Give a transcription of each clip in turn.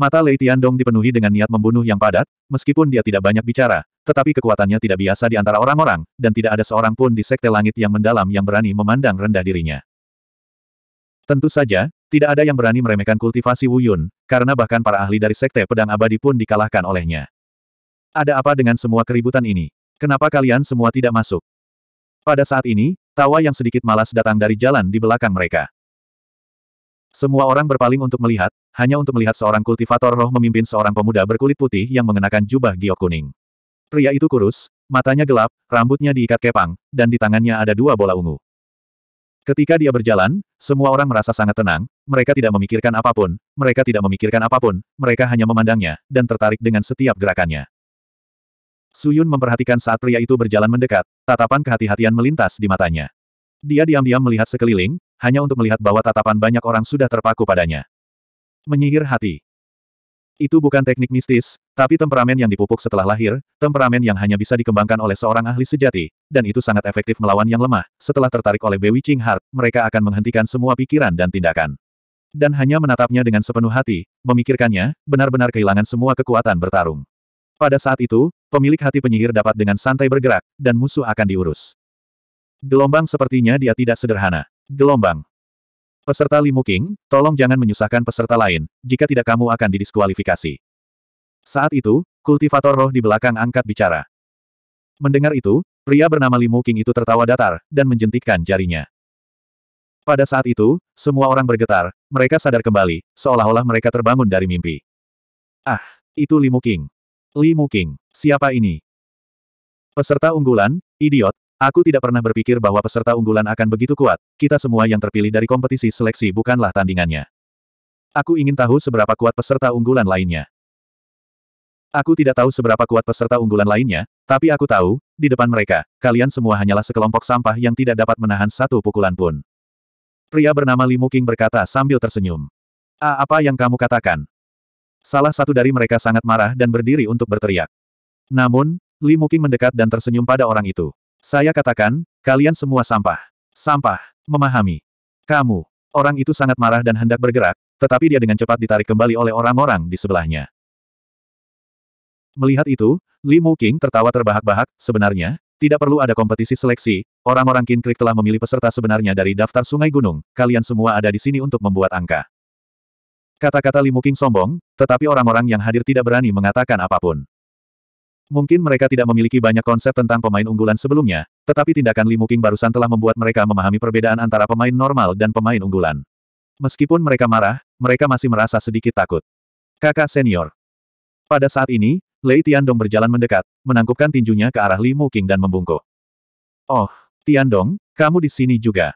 Mata Lei Tiandong dipenuhi dengan niat membunuh yang padat, meskipun dia tidak banyak bicara, tetapi kekuatannya tidak biasa di antara orang-orang, dan tidak ada seorang pun di sekte langit yang mendalam yang berani memandang rendah dirinya. Tentu saja, tidak ada yang berani meremehkan kultivasi Wuyun, karena bahkan para ahli dari sekte pedang abadi pun dikalahkan olehnya. Ada apa dengan semua keributan ini? Kenapa kalian semua tidak masuk? Pada saat ini, tawa yang sedikit malas datang dari jalan di belakang mereka. Semua orang berpaling untuk melihat, hanya untuk melihat seorang kultivator roh memimpin seorang pemuda berkulit putih yang mengenakan jubah giok kuning. Pria itu kurus, matanya gelap, rambutnya diikat kepang, dan di tangannya ada dua bola ungu. Ketika dia berjalan, semua orang merasa sangat tenang, mereka tidak memikirkan apapun, mereka tidak memikirkan apapun, mereka hanya memandangnya, dan tertarik dengan setiap gerakannya. Suyun memperhatikan saat pria itu berjalan mendekat, tatapan kehati-hatian melintas di matanya. Dia diam-diam melihat sekeliling, hanya untuk melihat bahwa tatapan banyak orang sudah terpaku padanya. Menyihir hati. Itu bukan teknik mistis, tapi temperamen yang dipupuk setelah lahir, temperamen yang hanya bisa dikembangkan oleh seorang ahli sejati, dan itu sangat efektif melawan yang lemah. Setelah tertarik oleh Bewitching Heart, mereka akan menghentikan semua pikiran dan tindakan. Dan hanya menatapnya dengan sepenuh hati, memikirkannya, benar-benar kehilangan semua kekuatan bertarung. Pada saat itu, pemilik hati penyihir dapat dengan santai bergerak, dan musuh akan diurus. Gelombang sepertinya dia tidak sederhana. Gelombang. Peserta Limu King, tolong jangan menyusahkan peserta lain, jika tidak kamu akan didiskualifikasi. Saat itu, kultivator roh di belakang angkat bicara. Mendengar itu, pria bernama Limu King itu tertawa datar, dan menjentikkan jarinya. Pada saat itu, semua orang bergetar, mereka sadar kembali, seolah-olah mereka terbangun dari mimpi. Ah, itu Limu King. Limu King, siapa ini? Peserta unggulan, idiot, Aku tidak pernah berpikir bahwa peserta unggulan akan begitu kuat, kita semua yang terpilih dari kompetisi seleksi bukanlah tandingannya. Aku ingin tahu seberapa kuat peserta unggulan lainnya. Aku tidak tahu seberapa kuat peserta unggulan lainnya, tapi aku tahu, di depan mereka, kalian semua hanyalah sekelompok sampah yang tidak dapat menahan satu pukulan pun. Pria bernama Li Muking berkata sambil tersenyum. A apa yang kamu katakan? Salah satu dari mereka sangat marah dan berdiri untuk berteriak. Namun, Li Muking mendekat dan tersenyum pada orang itu. Saya katakan, kalian semua sampah. Sampah. Memahami. Kamu. Orang itu sangat marah dan hendak bergerak, tetapi dia dengan cepat ditarik kembali oleh orang-orang di sebelahnya. Melihat itu, Li Mu King tertawa terbahak-bahak, sebenarnya, tidak perlu ada kompetisi seleksi, orang-orang Kinkrik telah memilih peserta sebenarnya dari daftar sungai gunung, kalian semua ada di sini untuk membuat angka. Kata-kata Li Mu King sombong, tetapi orang-orang yang hadir tidak berani mengatakan apapun. Mungkin mereka tidak memiliki banyak konsep tentang pemain unggulan sebelumnya, tetapi tindakan Li Muking barusan telah membuat mereka memahami perbedaan antara pemain normal dan pemain unggulan. Meskipun mereka marah, mereka masih merasa sedikit takut. Kakak senior. Pada saat ini, Lei Tiandong berjalan mendekat, menangkupkan tinjunya ke arah Li Muking dan membungkuk. Oh, Tiandong, kamu di sini juga.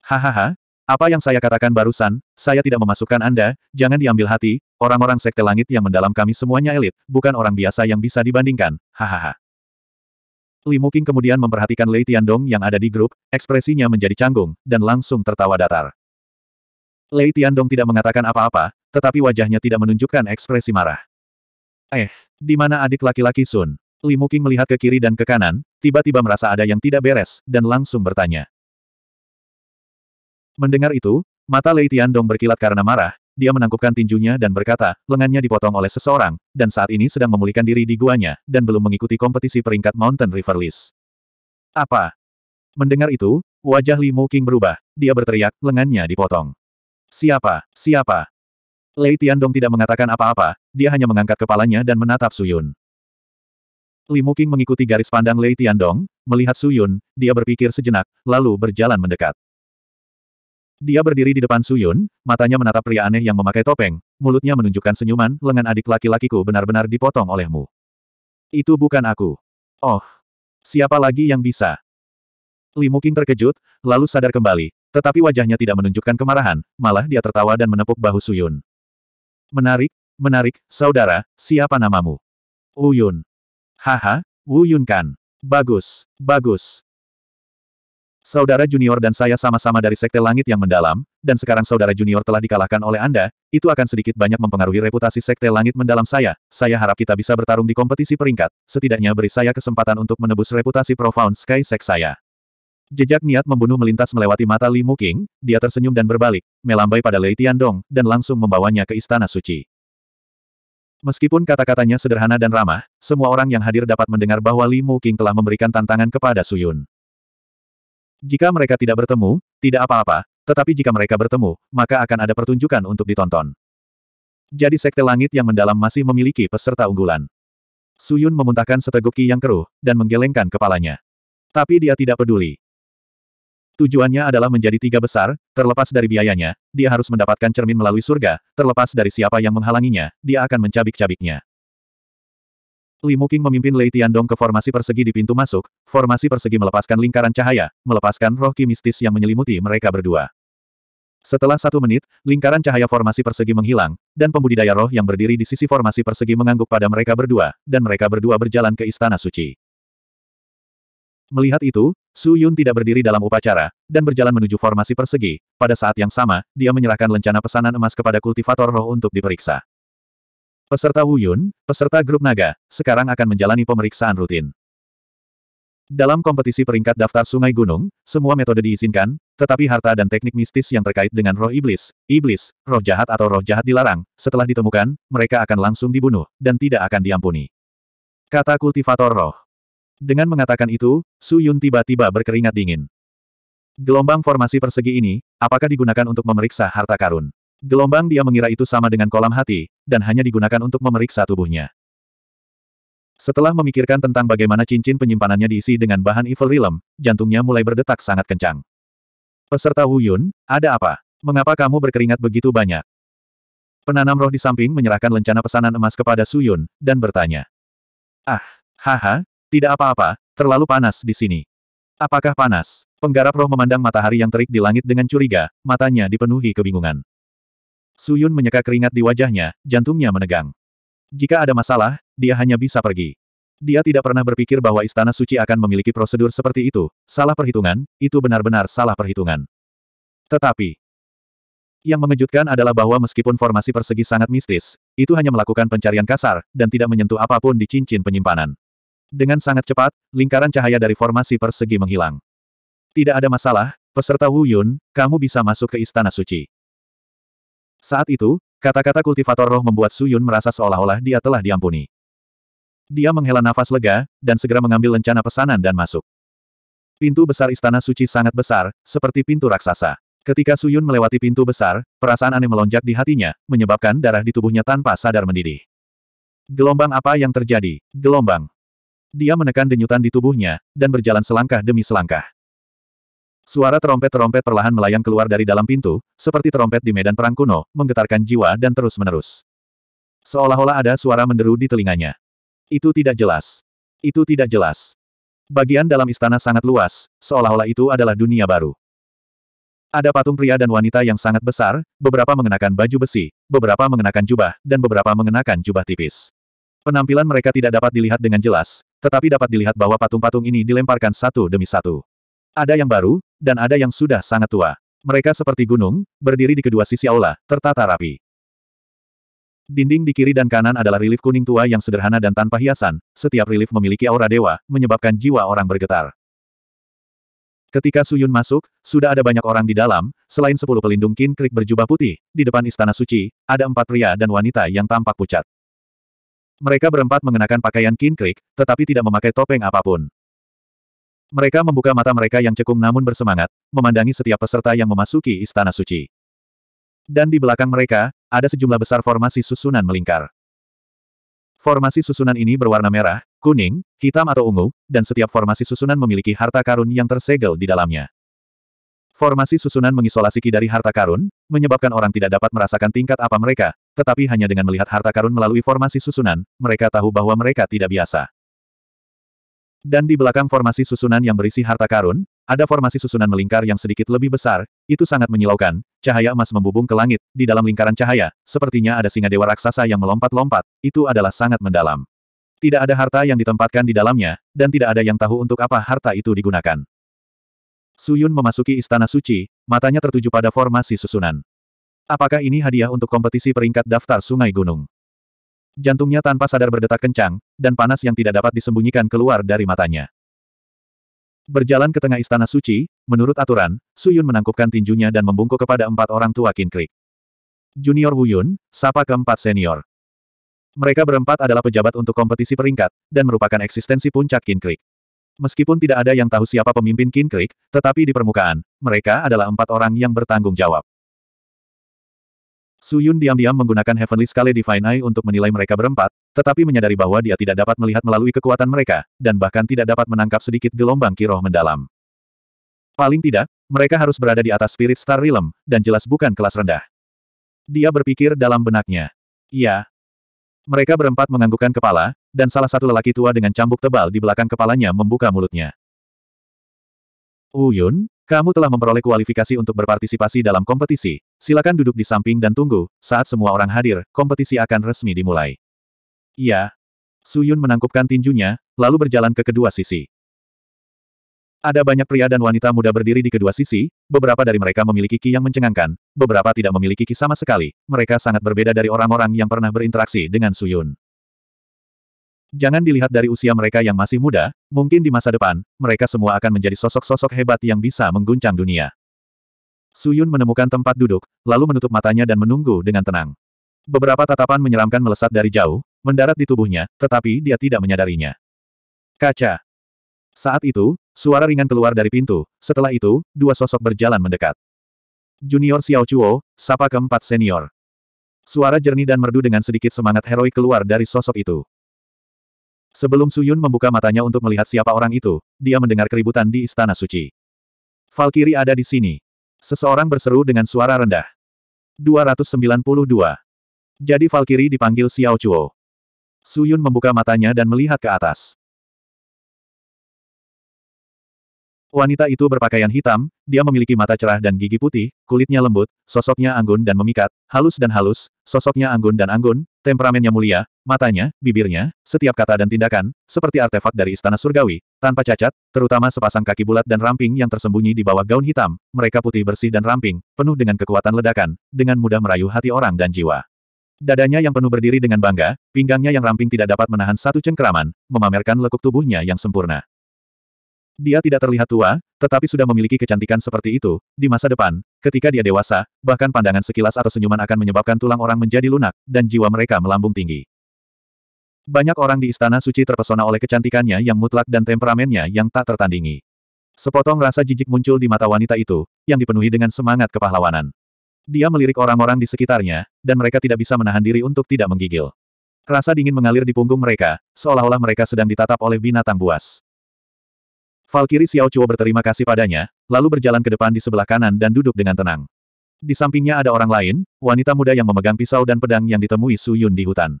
Hahaha, apa yang saya katakan barusan, saya tidak memasukkan Anda, jangan diambil hati, orang-orang sekte langit yang mendalam kami semuanya elit, bukan orang biasa yang bisa dibandingkan, hahaha. Li Muking kemudian memperhatikan Lei Tiandong yang ada di grup, ekspresinya menjadi canggung, dan langsung tertawa datar. Lei Tiandong tidak mengatakan apa-apa, tetapi wajahnya tidak menunjukkan ekspresi marah. Eh, di mana adik laki-laki Sun? Li Muking melihat ke kiri dan ke kanan, tiba-tiba merasa ada yang tidak beres, dan langsung bertanya. Mendengar itu, mata Lei Tiandong berkilat karena marah, dia menangkupkan tinjunya dan berkata, lengannya dipotong oleh seseorang, dan saat ini sedang memulihkan diri di guanya, dan belum mengikuti kompetisi peringkat Mountain River List. Apa? Mendengar itu, wajah Mu King berubah, dia berteriak, lengannya dipotong. Siapa? Siapa? Lei Tiandong tidak mengatakan apa-apa, dia hanya mengangkat kepalanya dan menatap Su Suyun. Mu King mengikuti garis pandang Lei Tiandong, melihat Su Yun. dia berpikir sejenak, lalu berjalan mendekat. Dia berdiri di depan Suyun, matanya menatap pria aneh yang memakai topeng, mulutnya menunjukkan senyuman, lengan adik laki-lakiku benar-benar dipotong olehmu. Itu bukan aku. Oh. Siapa lagi yang bisa? Li Muking terkejut, lalu sadar kembali, tetapi wajahnya tidak menunjukkan kemarahan, malah dia tertawa dan menepuk bahu Suyun. Menarik, menarik, saudara, siapa namamu? Uyun. Haha, Yun kan. Bagus, bagus. Saudara junior dan saya sama-sama dari sekte langit yang mendalam, dan sekarang saudara junior telah dikalahkan oleh Anda, itu akan sedikit banyak mempengaruhi reputasi sekte langit mendalam saya. Saya harap kita bisa bertarung di kompetisi peringkat, setidaknya beri saya kesempatan untuk menebus reputasi Profound Sky Sek saya. Jejak niat membunuh melintas melewati mata Li Muking, dia tersenyum dan berbalik, melambai pada Lei Tiandong, dan langsung membawanya ke Istana Suci. Meskipun kata-katanya sederhana dan ramah, semua orang yang hadir dapat mendengar bahwa Li Muking telah memberikan tantangan kepada Suyun. Jika mereka tidak bertemu, tidak apa-apa, tetapi jika mereka bertemu, maka akan ada pertunjukan untuk ditonton. Jadi sekte langit yang mendalam masih memiliki peserta unggulan. Suyun memuntahkan seteguk ki yang keruh, dan menggelengkan kepalanya. Tapi dia tidak peduli. Tujuannya adalah menjadi tiga besar, terlepas dari biayanya, dia harus mendapatkan cermin melalui surga, terlepas dari siapa yang menghalanginya, dia akan mencabik-cabiknya. Li Muqing memimpin Lei Tiandong ke formasi persegi di pintu masuk, formasi persegi melepaskan lingkaran cahaya, melepaskan roh kimistis yang menyelimuti mereka berdua. Setelah satu menit, lingkaran cahaya formasi persegi menghilang, dan pembudidaya roh yang berdiri di sisi formasi persegi mengangguk pada mereka berdua, dan mereka berdua berjalan ke Istana Suci. Melihat itu, Su Yun tidak berdiri dalam upacara, dan berjalan menuju formasi persegi. Pada saat yang sama, dia menyerahkan lencana pesanan emas kepada kultivator roh untuk diperiksa. Peserta Wuyun, peserta grup naga, sekarang akan menjalani pemeriksaan rutin. Dalam kompetisi peringkat daftar sungai gunung, semua metode diizinkan, tetapi harta dan teknik mistis yang terkait dengan roh iblis, iblis, roh jahat atau roh jahat dilarang, setelah ditemukan, mereka akan langsung dibunuh, dan tidak akan diampuni. Kata kultivator roh. Dengan mengatakan itu, Su Yun tiba-tiba berkeringat dingin. Gelombang formasi persegi ini, apakah digunakan untuk memeriksa harta karun? Gelombang dia mengira itu sama dengan kolam hati, dan hanya digunakan untuk memeriksa tubuhnya. Setelah memikirkan tentang bagaimana cincin penyimpanannya diisi dengan bahan Evil Realm, jantungnya mulai berdetak sangat kencang. Peserta Wuyun, ada apa? Mengapa kamu berkeringat begitu banyak? Penanam roh di samping menyerahkan lencana pesanan emas kepada Suyun, dan bertanya. Ah, haha, tidak apa-apa, terlalu panas di sini. Apakah panas? Penggarap roh memandang matahari yang terik di langit dengan curiga, matanya dipenuhi kebingungan. Suyun menyeka keringat di wajahnya, jantungnya menegang. Jika ada masalah, dia hanya bisa pergi. Dia tidak pernah berpikir bahwa Istana Suci akan memiliki prosedur seperti itu. Salah perhitungan, itu benar-benar salah perhitungan. Tetapi, yang mengejutkan adalah bahwa meskipun formasi persegi sangat mistis, itu hanya melakukan pencarian kasar, dan tidak menyentuh apapun di cincin penyimpanan. Dengan sangat cepat, lingkaran cahaya dari formasi persegi menghilang. Tidak ada masalah, peserta Wu Yun, kamu bisa masuk ke Istana Suci. Saat itu, kata-kata kultivator roh membuat Su Yun merasa seolah-olah dia telah diampuni. Dia menghela nafas lega, dan segera mengambil lencana pesanan dan masuk. Pintu besar Istana Suci sangat besar, seperti pintu raksasa. Ketika Su Yun melewati pintu besar, perasaan aneh melonjak di hatinya, menyebabkan darah di tubuhnya tanpa sadar mendidih. Gelombang apa yang terjadi? Gelombang. Dia menekan denyutan di tubuhnya, dan berjalan selangkah demi selangkah. Suara terompet-terompet perlahan melayang keluar dari dalam pintu, seperti terompet di medan perang kuno, menggetarkan jiwa dan terus-menerus. Seolah-olah ada suara menderu di telinganya. Itu tidak jelas. Itu tidak jelas. Bagian dalam istana sangat luas, seolah-olah itu adalah dunia baru. Ada patung pria dan wanita yang sangat besar, beberapa mengenakan baju besi, beberapa mengenakan jubah, dan beberapa mengenakan jubah tipis. Penampilan mereka tidak dapat dilihat dengan jelas, tetapi dapat dilihat bahwa patung-patung ini dilemparkan satu demi satu. Ada yang baru, dan ada yang sudah sangat tua. Mereka seperti gunung, berdiri di kedua sisi aula, tertata rapi. Dinding di kiri dan kanan adalah relief kuning tua yang sederhana dan tanpa hiasan, setiap relief memiliki aura dewa, menyebabkan jiwa orang bergetar. Ketika Suyun masuk, sudah ada banyak orang di dalam, selain sepuluh pelindung kin krik berjubah putih, di depan istana suci, ada empat pria dan wanita yang tampak pucat. Mereka berempat mengenakan pakaian kin krik, tetapi tidak memakai topeng apapun. Mereka membuka mata mereka yang cekung namun bersemangat, memandangi setiap peserta yang memasuki Istana Suci. Dan di belakang mereka, ada sejumlah besar formasi susunan melingkar. Formasi susunan ini berwarna merah, kuning, hitam atau ungu, dan setiap formasi susunan memiliki harta karun yang tersegel di dalamnya. Formasi susunan mengisolasi dari harta karun, menyebabkan orang tidak dapat merasakan tingkat apa mereka, tetapi hanya dengan melihat harta karun melalui formasi susunan, mereka tahu bahwa mereka tidak biasa. Dan di belakang formasi susunan yang berisi harta karun, ada formasi susunan melingkar yang sedikit lebih besar, itu sangat menyilaukan, cahaya emas membubung ke langit, di dalam lingkaran cahaya, sepertinya ada singa dewa raksasa yang melompat-lompat, itu adalah sangat mendalam. Tidak ada harta yang ditempatkan di dalamnya, dan tidak ada yang tahu untuk apa harta itu digunakan. Suyun memasuki istana suci, matanya tertuju pada formasi susunan. Apakah ini hadiah untuk kompetisi peringkat daftar sungai gunung? Jantungnya tanpa sadar berdetak kencang, dan panas yang tidak dapat disembunyikan keluar dari matanya. Berjalan ke tengah istana suci, menurut aturan, Suyun menangkupkan tinjunya dan membungkuk kepada empat orang tua Kinkrik. Junior Wuyun, sapa keempat senior. Mereka berempat adalah pejabat untuk kompetisi peringkat, dan merupakan eksistensi puncak Kinkrik. Meskipun tidak ada yang tahu siapa pemimpin Kinkrik, tetapi di permukaan, mereka adalah empat orang yang bertanggung jawab. Su Yun diam-diam menggunakan Heavenly Scale Divine Eye untuk menilai mereka berempat, tetapi menyadari bahwa dia tidak dapat melihat melalui kekuatan mereka, dan bahkan tidak dapat menangkap sedikit gelombang kiroh mendalam. Paling tidak, mereka harus berada di atas Spirit Star Realm, dan jelas bukan kelas rendah. Dia berpikir dalam benaknya. Ya. Mereka berempat menganggukkan kepala, dan salah satu lelaki tua dengan cambuk tebal di belakang kepalanya membuka mulutnya. Uyun, kamu telah memperoleh kualifikasi untuk berpartisipasi dalam kompetisi, silakan duduk di samping dan tunggu, saat semua orang hadir, kompetisi akan resmi dimulai. Iya. Suyun menangkupkan tinjunya, lalu berjalan ke kedua sisi. Ada banyak pria dan wanita muda berdiri di kedua sisi, beberapa dari mereka memiliki ki yang mencengangkan, beberapa tidak memiliki ki sama sekali, mereka sangat berbeda dari orang-orang yang pernah berinteraksi dengan Suyun. Jangan dilihat dari usia mereka yang masih muda, mungkin di masa depan, mereka semua akan menjadi sosok-sosok hebat yang bisa mengguncang dunia. Suyun menemukan tempat duduk, lalu menutup matanya dan menunggu dengan tenang. Beberapa tatapan menyeramkan melesat dari jauh, mendarat di tubuhnya, tetapi dia tidak menyadarinya. Kaca. Saat itu, suara ringan keluar dari pintu, setelah itu, dua sosok berjalan mendekat. Junior Xiao Chuo, sapa keempat senior. Suara jernih dan merdu dengan sedikit semangat heroik keluar dari sosok itu. Sebelum Suyun membuka matanya untuk melihat siapa orang itu, dia mendengar keributan di Istana Suci. Valkyrie ada di sini. Seseorang berseru dengan suara rendah. 292. Jadi Valkyrie dipanggil Xiao Chuo. Suyun membuka matanya dan melihat ke atas. Wanita itu berpakaian hitam, dia memiliki mata cerah dan gigi putih, kulitnya lembut, sosoknya anggun dan memikat, halus dan halus, sosoknya anggun dan anggun, Temperamennya mulia, matanya, bibirnya, setiap kata dan tindakan, seperti artefak dari istana surgawi, tanpa cacat, terutama sepasang kaki bulat dan ramping yang tersembunyi di bawah gaun hitam, mereka putih bersih dan ramping, penuh dengan kekuatan ledakan, dengan mudah merayu hati orang dan jiwa. Dadanya yang penuh berdiri dengan bangga, pinggangnya yang ramping tidak dapat menahan satu cengkeraman, memamerkan lekuk tubuhnya yang sempurna. Dia tidak terlihat tua, tetapi sudah memiliki kecantikan seperti itu, di masa depan, ketika dia dewasa, bahkan pandangan sekilas atau senyuman akan menyebabkan tulang orang menjadi lunak, dan jiwa mereka melambung tinggi. Banyak orang di Istana Suci terpesona oleh kecantikannya yang mutlak dan temperamennya yang tak tertandingi. Sepotong rasa jijik muncul di mata wanita itu, yang dipenuhi dengan semangat kepahlawanan. Dia melirik orang-orang di sekitarnya, dan mereka tidak bisa menahan diri untuk tidak menggigil. Rasa dingin mengalir di punggung mereka, seolah-olah mereka sedang ditatap oleh binatang buas. Valkyrie Chuo berterima kasih padanya, lalu berjalan ke depan di sebelah kanan dan duduk dengan tenang. Di sampingnya ada orang lain, wanita muda yang memegang pisau dan pedang yang ditemui Su Yun di hutan.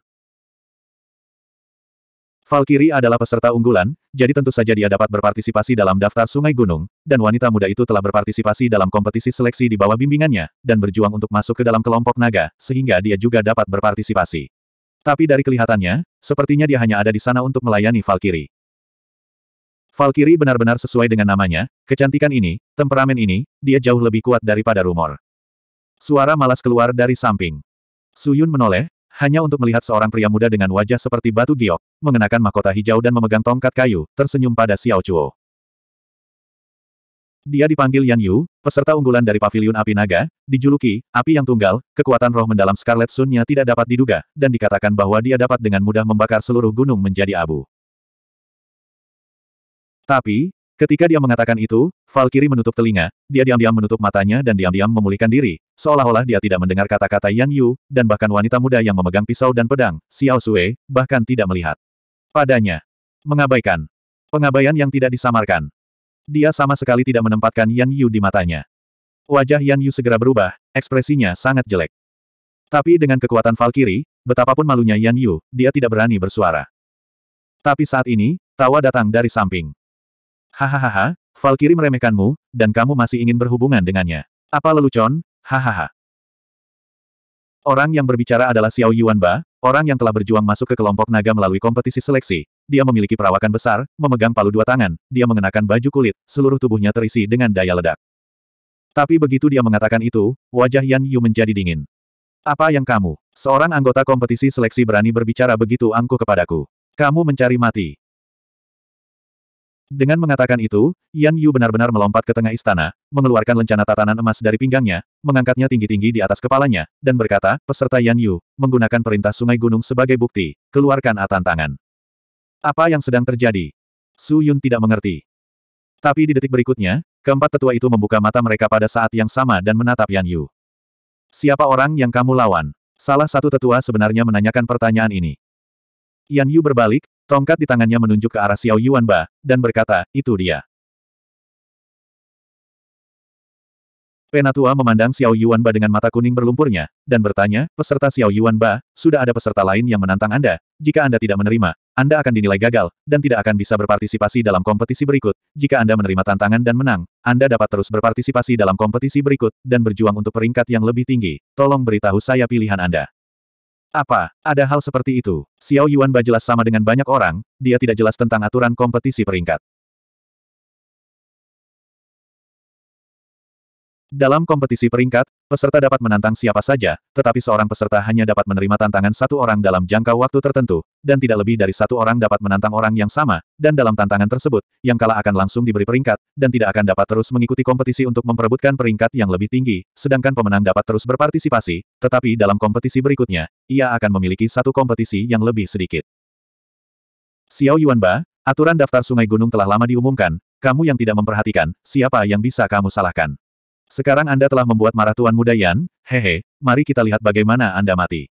Valkyrie adalah peserta unggulan, jadi tentu saja dia dapat berpartisipasi dalam daftar Sungai Gunung, dan wanita muda itu telah berpartisipasi dalam kompetisi seleksi di bawah bimbingannya, dan berjuang untuk masuk ke dalam kelompok naga, sehingga dia juga dapat berpartisipasi. Tapi dari kelihatannya, sepertinya dia hanya ada di sana untuk melayani Valkyrie. Valkyrie benar-benar sesuai dengan namanya, kecantikan ini, temperamen ini, dia jauh lebih kuat daripada rumor. Suara malas keluar dari samping. Suyun menoleh, hanya untuk melihat seorang pria muda dengan wajah seperti batu giok, mengenakan mahkota hijau dan memegang tongkat kayu, tersenyum pada Xiao Chuo. Dia dipanggil Yan Yu, peserta unggulan dari Paviliun Api Naga, dijuluki, Api yang Tunggal, kekuatan roh mendalam Scarlet Sunnya tidak dapat diduga, dan dikatakan bahwa dia dapat dengan mudah membakar seluruh gunung menjadi abu. Tapi, ketika dia mengatakan itu, Valkyrie menutup telinga, dia diam-diam menutup matanya dan diam-diam memulihkan diri, seolah-olah dia tidak mendengar kata-kata Yan Yu, dan bahkan wanita muda yang memegang pisau dan pedang, Xiao Sue, bahkan tidak melihat. Padanya. Mengabaikan. Pengabaian yang tidak disamarkan. Dia sama sekali tidak menempatkan Yan Yu di matanya. Wajah Yan Yu segera berubah, ekspresinya sangat jelek. Tapi dengan kekuatan Valkyrie, betapapun malunya Yan Yu, dia tidak berani bersuara. Tapi saat ini, tawa datang dari samping. Hahaha, Valkyrie meremehkanmu, dan kamu masih ingin berhubungan dengannya. Apa lelucon? Hahaha. Orang yang berbicara adalah Xiao Yuanba, orang yang telah berjuang masuk ke kelompok naga melalui kompetisi seleksi. Dia memiliki perawakan besar, memegang palu dua tangan, dia mengenakan baju kulit, seluruh tubuhnya terisi dengan daya ledak. Tapi begitu dia mengatakan itu, wajah Yan Yu menjadi dingin. Apa yang kamu, seorang anggota kompetisi seleksi berani berbicara begitu angkuh kepadaku? Kamu mencari mati. Dengan mengatakan itu, Yan Yu benar-benar melompat ke tengah istana, mengeluarkan lencana tatanan emas dari pinggangnya, mengangkatnya tinggi-tinggi di atas kepalanya, dan berkata, peserta Yan Yu, menggunakan perintah sungai gunung sebagai bukti, keluarkan atan tangan. Apa yang sedang terjadi? Su Yun tidak mengerti. Tapi di detik berikutnya, keempat tetua itu membuka mata mereka pada saat yang sama dan menatap Yan Yu. Siapa orang yang kamu lawan? Salah satu tetua sebenarnya menanyakan pertanyaan ini. Yan Yu berbalik, Tongkat di tangannya menunjuk ke arah Xiao Yuan Ba, dan berkata, itu dia. Penatua memandang Xiao Yuan Ba dengan mata kuning berlumpurnya, dan bertanya, peserta Xiao Yuan Ba, sudah ada peserta lain yang menantang Anda. Jika Anda tidak menerima, Anda akan dinilai gagal, dan tidak akan bisa berpartisipasi dalam kompetisi berikut. Jika Anda menerima tantangan dan menang, Anda dapat terus berpartisipasi dalam kompetisi berikut, dan berjuang untuk peringkat yang lebih tinggi. Tolong beritahu saya pilihan Anda. Apa, ada hal seperti itu? Xiao Yuan Ba jelas sama dengan banyak orang, dia tidak jelas tentang aturan kompetisi peringkat. Dalam kompetisi peringkat, peserta dapat menantang siapa saja, tetapi seorang peserta hanya dapat menerima tantangan satu orang dalam jangka waktu tertentu, dan tidak lebih dari satu orang dapat menantang orang yang sama, dan dalam tantangan tersebut, yang kalah akan langsung diberi peringkat, dan tidak akan dapat terus mengikuti kompetisi untuk memperebutkan peringkat yang lebih tinggi, sedangkan pemenang dapat terus berpartisipasi, tetapi dalam kompetisi berikutnya, ia akan memiliki satu kompetisi yang lebih sedikit. Xiao Yuanba, aturan daftar sungai gunung telah lama diumumkan, kamu yang tidak memperhatikan, siapa yang bisa kamu salahkan? Sekarang Anda telah membuat marah Tuan Muda Yan, hehe, mari kita lihat bagaimana Anda mati.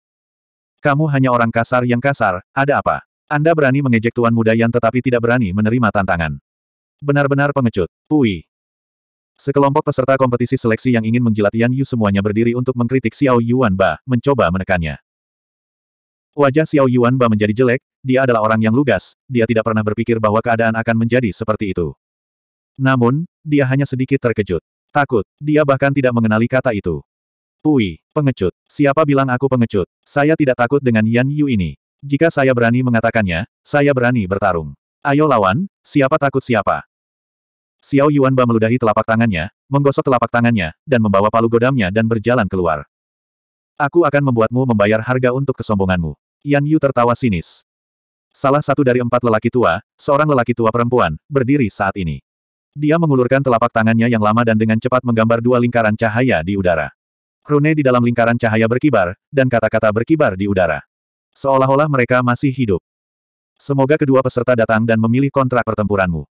Kamu hanya orang kasar yang kasar, ada apa? Anda berani mengejek Tuan Muda Yan tetapi tidak berani menerima tantangan. Benar-benar pengecut. Pui. Sekelompok peserta kompetisi seleksi yang ingin menjilat Yan Yu semuanya berdiri untuk mengkritik Xiao Yuan Ba, mencoba menekannya. Wajah Xiao Yuan Ba menjadi jelek, dia adalah orang yang lugas, dia tidak pernah berpikir bahwa keadaan akan menjadi seperti itu. Namun, dia hanya sedikit terkejut. Takut. Dia bahkan tidak mengenali kata itu. Pui, pengecut. Siapa bilang aku pengecut? Saya tidak takut dengan Yan Yu ini. Jika saya berani mengatakannya, saya berani bertarung. Ayo lawan, siapa takut siapa? Xiao Yuan Yuanba meludahi telapak tangannya, menggosok telapak tangannya, dan membawa palu godamnya dan berjalan keluar. Aku akan membuatmu membayar harga untuk kesombonganmu. Yan Yu tertawa sinis. Salah satu dari empat lelaki tua, seorang lelaki tua perempuan, berdiri saat ini. Dia mengulurkan telapak tangannya yang lama dan dengan cepat menggambar dua lingkaran cahaya di udara. Rune di dalam lingkaran cahaya berkibar, dan kata-kata berkibar di udara. Seolah-olah mereka masih hidup. Semoga kedua peserta datang dan memilih kontrak pertempuranmu.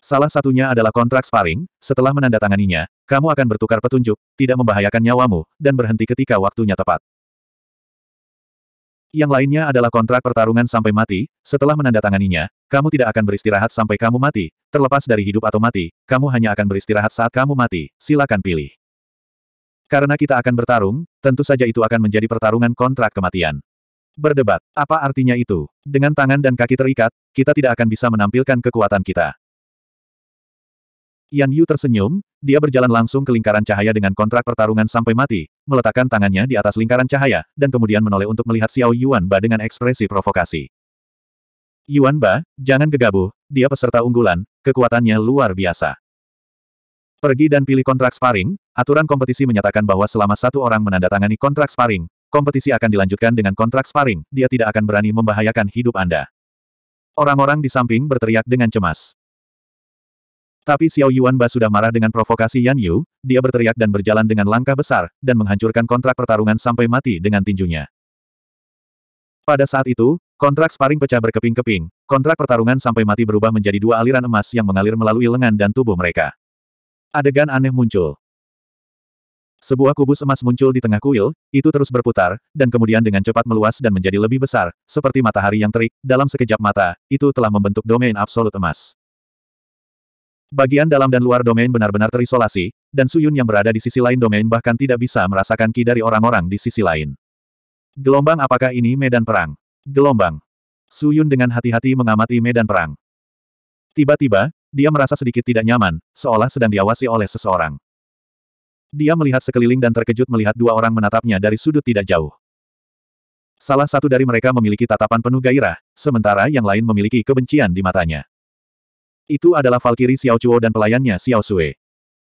Salah satunya adalah kontrak sparring, setelah menandatanganinya, kamu akan bertukar petunjuk, tidak membahayakan nyawamu, dan berhenti ketika waktunya tepat. Yang lainnya adalah kontrak pertarungan sampai mati, setelah menandatanganinya, kamu tidak akan beristirahat sampai kamu mati, terlepas dari hidup atau mati, kamu hanya akan beristirahat saat kamu mati, silakan pilih. Karena kita akan bertarung, tentu saja itu akan menjadi pertarungan kontrak kematian. Berdebat, apa artinya itu? Dengan tangan dan kaki terikat, kita tidak akan bisa menampilkan kekuatan kita. Yan Yu tersenyum, dia berjalan langsung ke lingkaran cahaya dengan kontrak pertarungan sampai mati, meletakkan tangannya di atas lingkaran cahaya, dan kemudian menoleh untuk melihat Xiao Yuan Ba dengan ekspresi provokasi. Yuan Ba, jangan gegabah, dia peserta unggulan, kekuatannya luar biasa. Pergi dan pilih kontrak sparring, aturan kompetisi menyatakan bahwa selama satu orang menandatangani kontrak sparring, kompetisi akan dilanjutkan dengan kontrak sparring, dia tidak akan berani membahayakan hidup Anda. Orang-orang di samping berteriak dengan cemas. Tapi Xiao Yuan Ba sudah marah dengan provokasi Yan Yu, dia berteriak dan berjalan dengan langkah besar, dan menghancurkan kontrak pertarungan sampai mati dengan tinjunya. Pada saat itu, kontrak sparing pecah berkeping-keping, kontrak pertarungan sampai mati berubah menjadi dua aliran emas yang mengalir melalui lengan dan tubuh mereka. Adegan aneh muncul. Sebuah kubus emas muncul di tengah kuil, itu terus berputar, dan kemudian dengan cepat meluas dan menjadi lebih besar, seperti matahari yang terik, dalam sekejap mata, itu telah membentuk domain absolut emas. Bagian dalam dan luar domain benar-benar terisolasi, dan Suyun yang berada di sisi lain domain bahkan tidak bisa merasakan ki dari orang-orang di sisi lain. Gelombang apakah ini medan perang? Gelombang. Suyun dengan hati-hati mengamati medan perang. Tiba-tiba, dia merasa sedikit tidak nyaman, seolah sedang diawasi oleh seseorang. Dia melihat sekeliling dan terkejut melihat dua orang menatapnya dari sudut tidak jauh. Salah satu dari mereka memiliki tatapan penuh gairah, sementara yang lain memiliki kebencian di matanya. Itu adalah Valkyrie Xiao Chuo dan pelayannya Xiao Sue.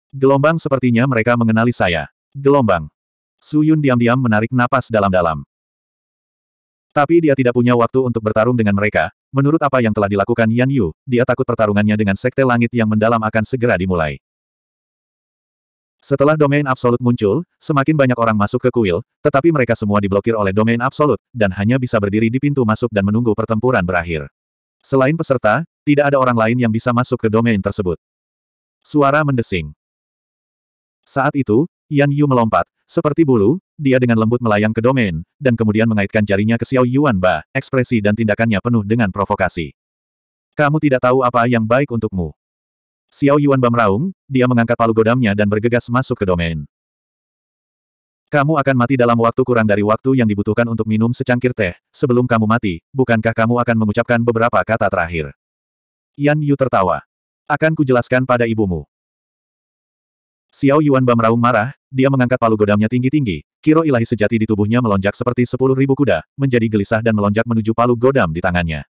Gelombang sepertinya mereka mengenali saya. Gelombang. Su Yun diam-diam menarik napas dalam-dalam. Tapi dia tidak punya waktu untuk bertarung dengan mereka, menurut apa yang telah dilakukan Yan Yu, dia takut pertarungannya dengan Sekte Langit yang mendalam akan segera dimulai. Setelah domain absolut muncul, semakin banyak orang masuk ke kuil, tetapi mereka semua diblokir oleh domain absolut, dan hanya bisa berdiri di pintu masuk dan menunggu pertempuran berakhir. Selain peserta, tidak ada orang lain yang bisa masuk ke domain tersebut. Suara mendesing. Saat itu, Yan Yu melompat, seperti bulu, dia dengan lembut melayang ke domain, dan kemudian mengaitkan jarinya ke Xiao Yuan Ba, ekspresi dan tindakannya penuh dengan provokasi. Kamu tidak tahu apa yang baik untukmu. Xiao Yuan Ba meraung, dia mengangkat palu godamnya dan bergegas masuk ke domain. Kamu akan mati dalam waktu kurang dari waktu yang dibutuhkan untuk minum secangkir teh. Sebelum kamu mati, bukankah kamu akan mengucapkan beberapa kata terakhir? Yan Yu tertawa. Akan kujelaskan pada ibumu. Xiao Yuan Bamraung marah, dia mengangkat palu godamnya tinggi-tinggi, kiro ilahi sejati di tubuhnya melonjak seperti sepuluh ribu kuda, menjadi gelisah dan melonjak menuju palu godam di tangannya.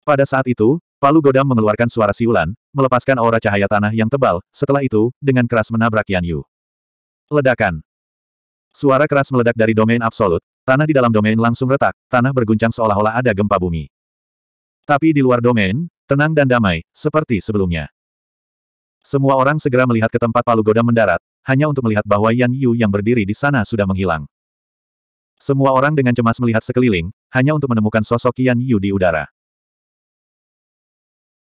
Pada saat itu, palu godam mengeluarkan suara siulan, melepaskan aura cahaya tanah yang tebal, setelah itu, dengan keras menabrak Yan Yu. Ledakan. Suara keras meledak dari domain absolut, tanah di dalam domain langsung retak, tanah berguncang seolah-olah ada gempa bumi. Tapi di luar domain, tenang dan damai, seperti sebelumnya. Semua orang segera melihat ke tempat palu goda mendarat, hanya untuk melihat bahwa Yan Yu yang berdiri di sana sudah menghilang. Semua orang dengan cemas melihat sekeliling, hanya untuk menemukan sosok Yan Yu di udara.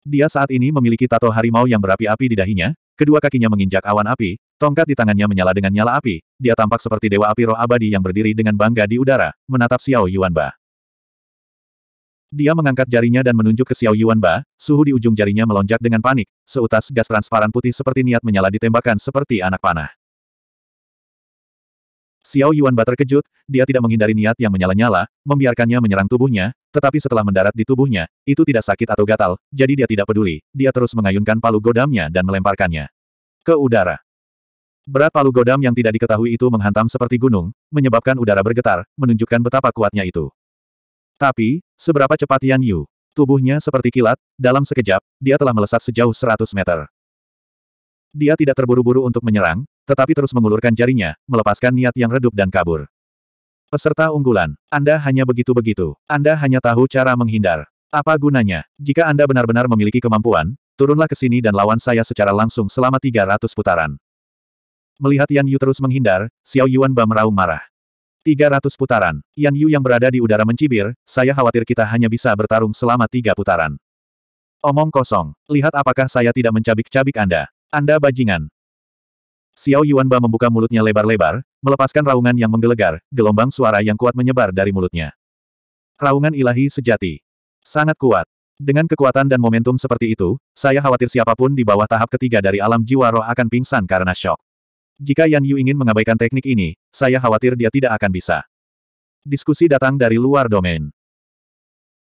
Dia saat ini memiliki tato harimau yang berapi-api di dahinya, Kedua kakinya menginjak awan api, tongkat di tangannya menyala dengan nyala api, dia tampak seperti dewa api roh abadi yang berdiri dengan bangga di udara, menatap Xiao Yuanba. Dia mengangkat jarinya dan menunjuk ke Xiao Yuanba, suhu di ujung jarinya melonjak dengan panik, seutas gas transparan putih seperti niat menyala ditembakkan seperti anak panah. Xiao Yuan Ba terkejut, dia tidak menghindari niat yang menyala-nyala, membiarkannya menyerang tubuhnya, tetapi setelah mendarat di tubuhnya, itu tidak sakit atau gatal, jadi dia tidak peduli, dia terus mengayunkan palu godamnya dan melemparkannya ke udara. Berat palu godam yang tidak diketahui itu menghantam seperti gunung, menyebabkan udara bergetar, menunjukkan betapa kuatnya itu. Tapi, seberapa cepat Yan Yu? Tubuhnya seperti kilat, dalam sekejap, dia telah melesat sejauh 100 meter. Dia tidak terburu-buru untuk menyerang, tetapi terus mengulurkan jarinya, melepaskan niat yang redup dan kabur. Peserta unggulan, Anda hanya begitu-begitu. Anda hanya tahu cara menghindar. Apa gunanya? Jika Anda benar-benar memiliki kemampuan, turunlah ke sini dan lawan saya secara langsung selama 300 putaran. Melihat Yan Yu terus menghindar, Xiao Yuan Ba meraung marah. 300 putaran. Yan Yu yang berada di udara mencibir, saya khawatir kita hanya bisa bertarung selama tiga putaran. Omong kosong. Lihat apakah saya tidak mencabik-cabik Anda. Anda bajingan. Xiao Yuanba membuka mulutnya lebar-lebar, melepaskan raungan yang menggelegar, gelombang suara yang kuat menyebar dari mulutnya. Raungan ilahi sejati. Sangat kuat. Dengan kekuatan dan momentum seperti itu, saya khawatir siapapun di bawah tahap ketiga dari alam jiwa roh akan pingsan karena shock. Jika Yan Yu ingin mengabaikan teknik ini, saya khawatir dia tidak akan bisa. Diskusi datang dari luar domain.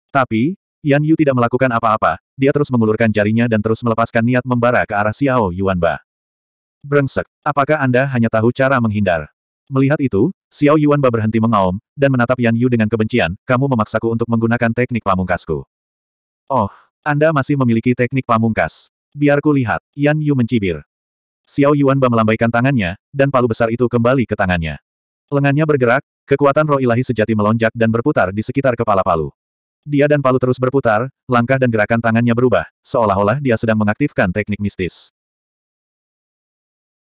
Tapi, Yan Yu tidak melakukan apa-apa, dia terus mengulurkan jarinya dan terus melepaskan niat membara ke arah Xiao Yuanba. Brengsek, apakah Anda hanya tahu cara menghindar? Melihat itu, Xiao Yuanba berhenti mengaum, dan menatap Yan Yu dengan kebencian, kamu memaksaku untuk menggunakan teknik pamungkasku. Oh, Anda masih memiliki teknik pamungkas. Biarku lihat, Yan Yu mencibir. Xiao Yuanba melambaikan tangannya, dan palu besar itu kembali ke tangannya. Lengannya bergerak, kekuatan roh ilahi sejati melonjak dan berputar di sekitar kepala palu. Dia dan palu terus berputar, langkah dan gerakan tangannya berubah, seolah-olah dia sedang mengaktifkan teknik mistis.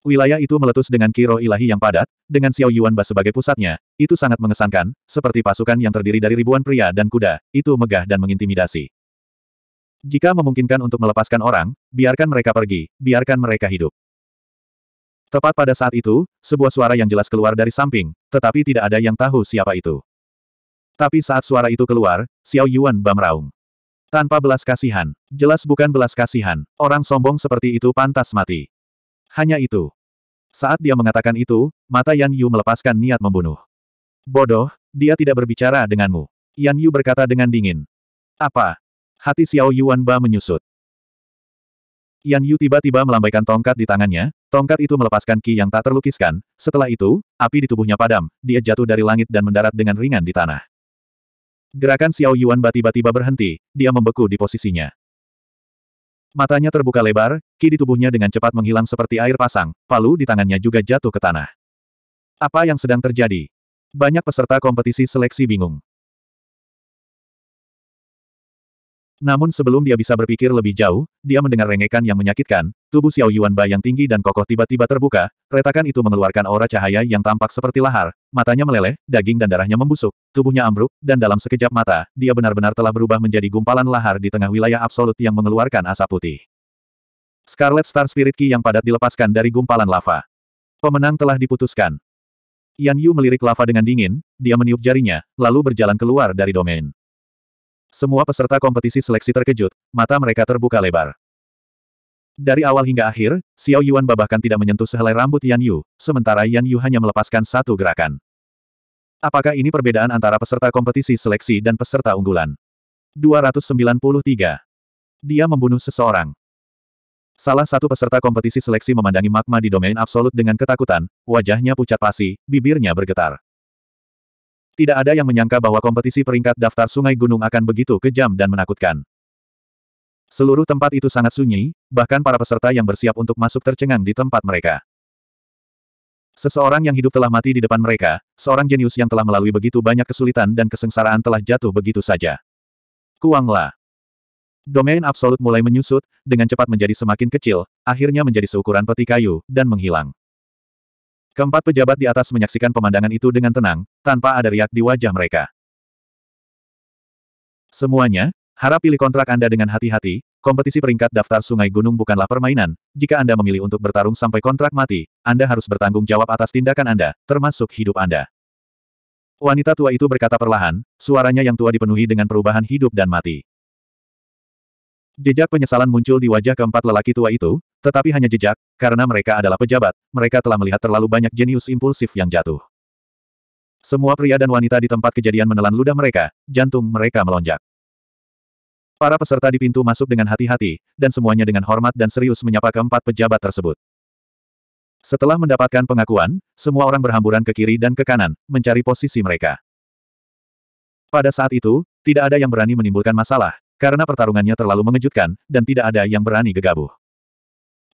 Wilayah itu meletus dengan kiro ilahi yang padat, dengan Xiao Yuan Ba sebagai pusatnya, itu sangat mengesankan, seperti pasukan yang terdiri dari ribuan pria dan kuda, itu megah dan mengintimidasi. Jika memungkinkan untuk melepaskan orang, biarkan mereka pergi, biarkan mereka hidup. Tepat pada saat itu, sebuah suara yang jelas keluar dari samping, tetapi tidak ada yang tahu siapa itu. Tapi saat suara itu keluar, Xiao Yuan Ba meraung. Tanpa belas kasihan. Jelas bukan belas kasihan. Orang sombong seperti itu pantas mati. Hanya itu. Saat dia mengatakan itu, mata Yan Yu melepaskan niat membunuh. Bodoh, dia tidak berbicara denganmu. Yan Yu berkata dengan dingin. Apa? Hati Xiao Yuan Ba menyusut. Yan Yu tiba-tiba melambaikan tongkat di tangannya, tongkat itu melepaskan ki yang tak terlukiskan, setelah itu, api di tubuhnya padam, dia jatuh dari langit dan mendarat dengan ringan di tanah. Gerakan Xiao Yuan Ba tiba-tiba berhenti, dia membeku di posisinya. Matanya terbuka lebar, ki di tubuhnya dengan cepat menghilang seperti air pasang, palu di tangannya juga jatuh ke tanah. Apa yang sedang terjadi? Banyak peserta kompetisi seleksi bingung. Namun sebelum dia bisa berpikir lebih jauh, dia mendengar rengekan yang menyakitkan, tubuh Xiao Yuan Ba yang tinggi dan kokoh tiba-tiba terbuka, retakan itu mengeluarkan aura cahaya yang tampak seperti lahar, matanya meleleh, daging dan darahnya membusuk, tubuhnya ambruk, dan dalam sekejap mata, dia benar-benar telah berubah menjadi gumpalan lahar di tengah wilayah absolut yang mengeluarkan asap putih. Scarlet Star Spirit Key yang padat dilepaskan dari gumpalan lava. Pemenang telah diputuskan. Yan Yu melirik lava dengan dingin, dia meniup jarinya, lalu berjalan keluar dari domain. Semua peserta kompetisi seleksi terkejut, mata mereka terbuka lebar. Dari awal hingga akhir, Xiao Yuan bahkan tidak menyentuh sehelai rambut Yan Yu, sementara Yan Yu hanya melepaskan satu gerakan. Apakah ini perbedaan antara peserta kompetisi seleksi dan peserta unggulan? 293. Dia membunuh seseorang. Salah satu peserta kompetisi seleksi memandangi magma di domain absolut dengan ketakutan, wajahnya pucat pasi, bibirnya bergetar. Tidak ada yang menyangka bahwa kompetisi peringkat daftar sungai gunung akan begitu kejam dan menakutkan. Seluruh tempat itu sangat sunyi, bahkan para peserta yang bersiap untuk masuk tercengang di tempat mereka. Seseorang yang hidup telah mati di depan mereka, seorang jenius yang telah melalui begitu banyak kesulitan dan kesengsaraan telah jatuh begitu saja. Kuangla. Domain absolut mulai menyusut, dengan cepat menjadi semakin kecil, akhirnya menjadi seukuran peti kayu, dan menghilang. Keempat pejabat di atas menyaksikan pemandangan itu dengan tenang, tanpa ada riak di wajah mereka. Semuanya, harap pilih kontrak Anda dengan hati-hati, kompetisi peringkat daftar sungai gunung bukanlah permainan, jika Anda memilih untuk bertarung sampai kontrak mati, Anda harus bertanggung jawab atas tindakan Anda, termasuk hidup Anda. Wanita tua itu berkata perlahan, suaranya yang tua dipenuhi dengan perubahan hidup dan mati. Jejak penyesalan muncul di wajah keempat lelaki tua itu, tetapi hanya jejak, karena mereka adalah pejabat, mereka telah melihat terlalu banyak jenius impulsif yang jatuh. Semua pria dan wanita di tempat kejadian menelan ludah mereka, jantung mereka melonjak. Para peserta di pintu masuk dengan hati-hati, dan semuanya dengan hormat dan serius menyapa keempat pejabat tersebut. Setelah mendapatkan pengakuan, semua orang berhamburan ke kiri dan ke kanan, mencari posisi mereka. Pada saat itu, tidak ada yang berani menimbulkan masalah, karena pertarungannya terlalu mengejutkan, dan tidak ada yang berani gegabah.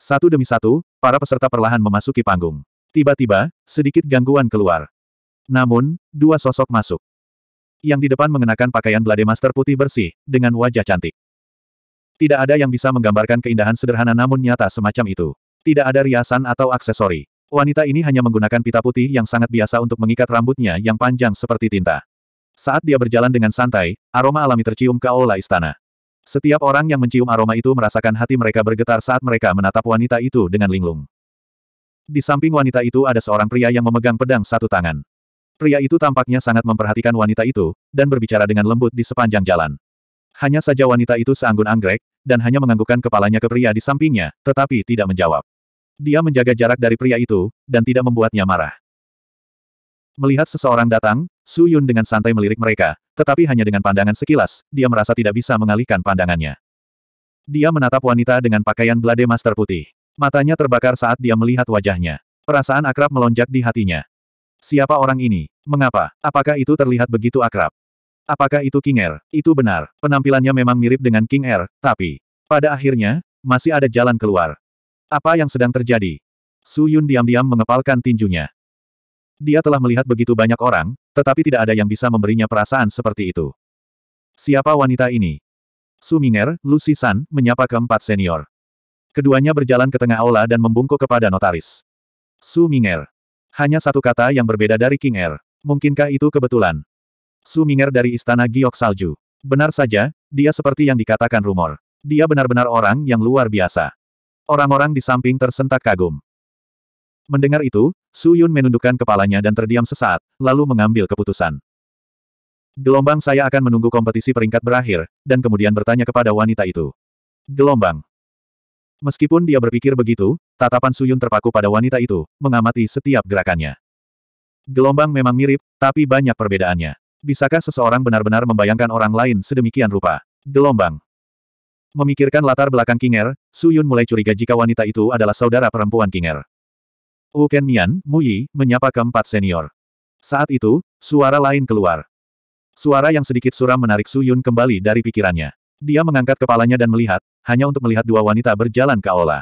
Satu demi satu, para peserta perlahan memasuki panggung. Tiba-tiba, sedikit gangguan keluar. Namun, dua sosok masuk. Yang di depan mengenakan pakaian Blade Master putih bersih, dengan wajah cantik. Tidak ada yang bisa menggambarkan keindahan sederhana namun nyata semacam itu. Tidak ada riasan atau aksesori. Wanita ini hanya menggunakan pita putih yang sangat biasa untuk mengikat rambutnya yang panjang seperti tinta. Saat dia berjalan dengan santai, aroma alami tercium ke aula istana. Setiap orang yang mencium aroma itu merasakan hati mereka bergetar saat mereka menatap wanita itu dengan linglung. Di samping wanita itu ada seorang pria yang memegang pedang satu tangan. Pria itu tampaknya sangat memperhatikan wanita itu, dan berbicara dengan lembut di sepanjang jalan. Hanya saja wanita itu seanggun anggrek, dan hanya menganggukkan kepalanya ke pria di sampingnya, tetapi tidak menjawab. Dia menjaga jarak dari pria itu, dan tidak membuatnya marah. Melihat seseorang datang, Su Yun dengan santai melirik mereka, tetapi hanya dengan pandangan sekilas, dia merasa tidak bisa mengalihkan pandangannya. Dia menatap wanita dengan pakaian blade master putih. Matanya terbakar saat dia melihat wajahnya. Perasaan akrab melonjak di hatinya. Siapa orang ini? Mengapa? Apakah itu terlihat begitu akrab? Apakah itu King Air? Er? Itu benar, penampilannya memang mirip dengan King Air, er, tapi... Pada akhirnya, masih ada jalan keluar. Apa yang sedang terjadi? Su Yun diam-diam mengepalkan tinjunya. Dia telah melihat begitu banyak orang, tetapi tidak ada yang bisa memberinya perasaan seperti itu. Siapa wanita ini? Suminger, Lucy San, menyapa keempat senior. Keduanya berjalan ke tengah aula dan membungkuk kepada notaris. Suminger. Hanya satu kata yang berbeda dari King Er. Mungkinkah itu kebetulan? Suminger dari Istana Giok Salju. Benar saja, dia seperti yang dikatakan rumor. Dia benar-benar orang yang luar biasa. Orang-orang di samping tersentak kagum. Mendengar itu, Su Yun menundukkan kepalanya dan terdiam sesaat, lalu mengambil keputusan. Gelombang saya akan menunggu kompetisi peringkat berakhir, dan kemudian bertanya kepada wanita itu. Gelombang. Meskipun dia berpikir begitu, tatapan Suyun terpaku pada wanita itu, mengamati setiap gerakannya. Gelombang memang mirip, tapi banyak perbedaannya. Bisakah seseorang benar-benar membayangkan orang lain sedemikian rupa? Gelombang. Memikirkan latar belakang Kinger, Suyun mulai curiga jika wanita itu adalah saudara perempuan Kinger. U Mian, Yi menyapa keempat senior. Saat itu, suara lain keluar. Suara yang sedikit suram menarik Su Yun kembali dari pikirannya. Dia mengangkat kepalanya dan melihat, hanya untuk melihat dua wanita berjalan ke aula.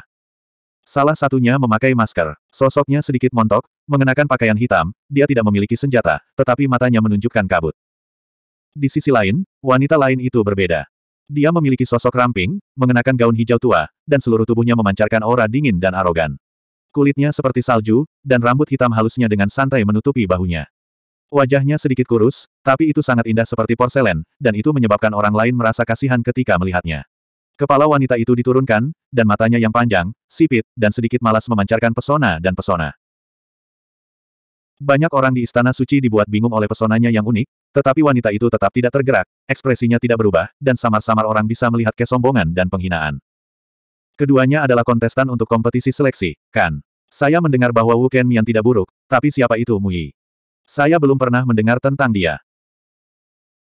Salah satunya memakai masker. Sosoknya sedikit montok, mengenakan pakaian hitam, dia tidak memiliki senjata, tetapi matanya menunjukkan kabut. Di sisi lain, wanita lain itu berbeda. Dia memiliki sosok ramping, mengenakan gaun hijau tua, dan seluruh tubuhnya memancarkan aura dingin dan arogan. Kulitnya seperti salju, dan rambut hitam halusnya dengan santai menutupi bahunya. Wajahnya sedikit kurus, tapi itu sangat indah seperti porselen, dan itu menyebabkan orang lain merasa kasihan ketika melihatnya. Kepala wanita itu diturunkan, dan matanya yang panjang, sipit, dan sedikit malas memancarkan pesona dan pesona. Banyak orang di Istana Suci dibuat bingung oleh pesonanya yang unik, tetapi wanita itu tetap tidak tergerak, ekspresinya tidak berubah, dan samar-samar orang bisa melihat kesombongan dan penghinaan. Keduanya adalah kontestan untuk kompetisi seleksi, kan? Saya mendengar bahwa Wu Mian tidak buruk, tapi siapa itu Mui? Saya belum pernah mendengar tentang dia.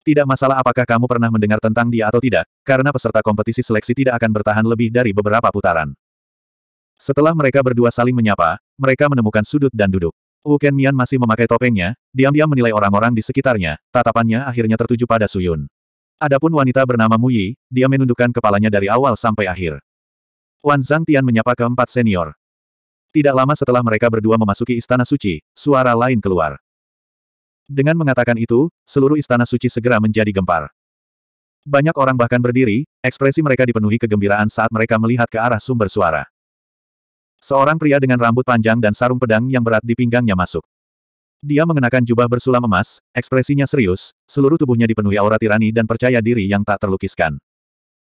Tidak masalah apakah kamu pernah mendengar tentang dia atau tidak, karena peserta kompetisi seleksi tidak akan bertahan lebih dari beberapa putaran. Setelah mereka berdua saling menyapa, mereka menemukan sudut dan duduk. Wu Mian masih memakai topengnya, diam-diam menilai orang-orang di sekitarnya, tatapannya akhirnya tertuju pada Suyun. Adapun wanita bernama Muyi, dia menundukkan kepalanya dari awal sampai akhir. Wan Zhang Tian menyapa keempat senior. Tidak lama setelah mereka berdua memasuki Istana Suci, suara lain keluar. Dengan mengatakan itu, seluruh Istana Suci segera menjadi gempar. Banyak orang bahkan berdiri, ekspresi mereka dipenuhi kegembiraan saat mereka melihat ke arah sumber suara. Seorang pria dengan rambut panjang dan sarung pedang yang berat di pinggangnya masuk. Dia mengenakan jubah bersulam emas, ekspresinya serius, seluruh tubuhnya dipenuhi aura tirani dan percaya diri yang tak terlukiskan.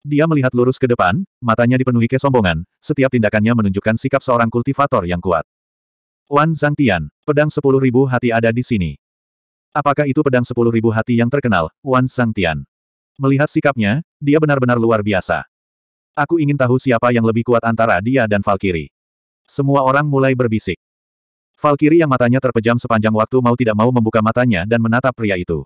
Dia melihat lurus ke depan, matanya dipenuhi kesombongan, setiap tindakannya menunjukkan sikap seorang kultivator yang kuat. Wan Zhang Tian, pedang sepuluh ribu hati ada di sini. Apakah itu pedang sepuluh ribu hati yang terkenal, Wan Zhang Tian? Melihat sikapnya, dia benar-benar luar biasa. Aku ingin tahu siapa yang lebih kuat antara dia dan Valkyrie. Semua orang mulai berbisik. Valkyrie yang matanya terpejam sepanjang waktu mau tidak mau membuka matanya dan menatap pria itu.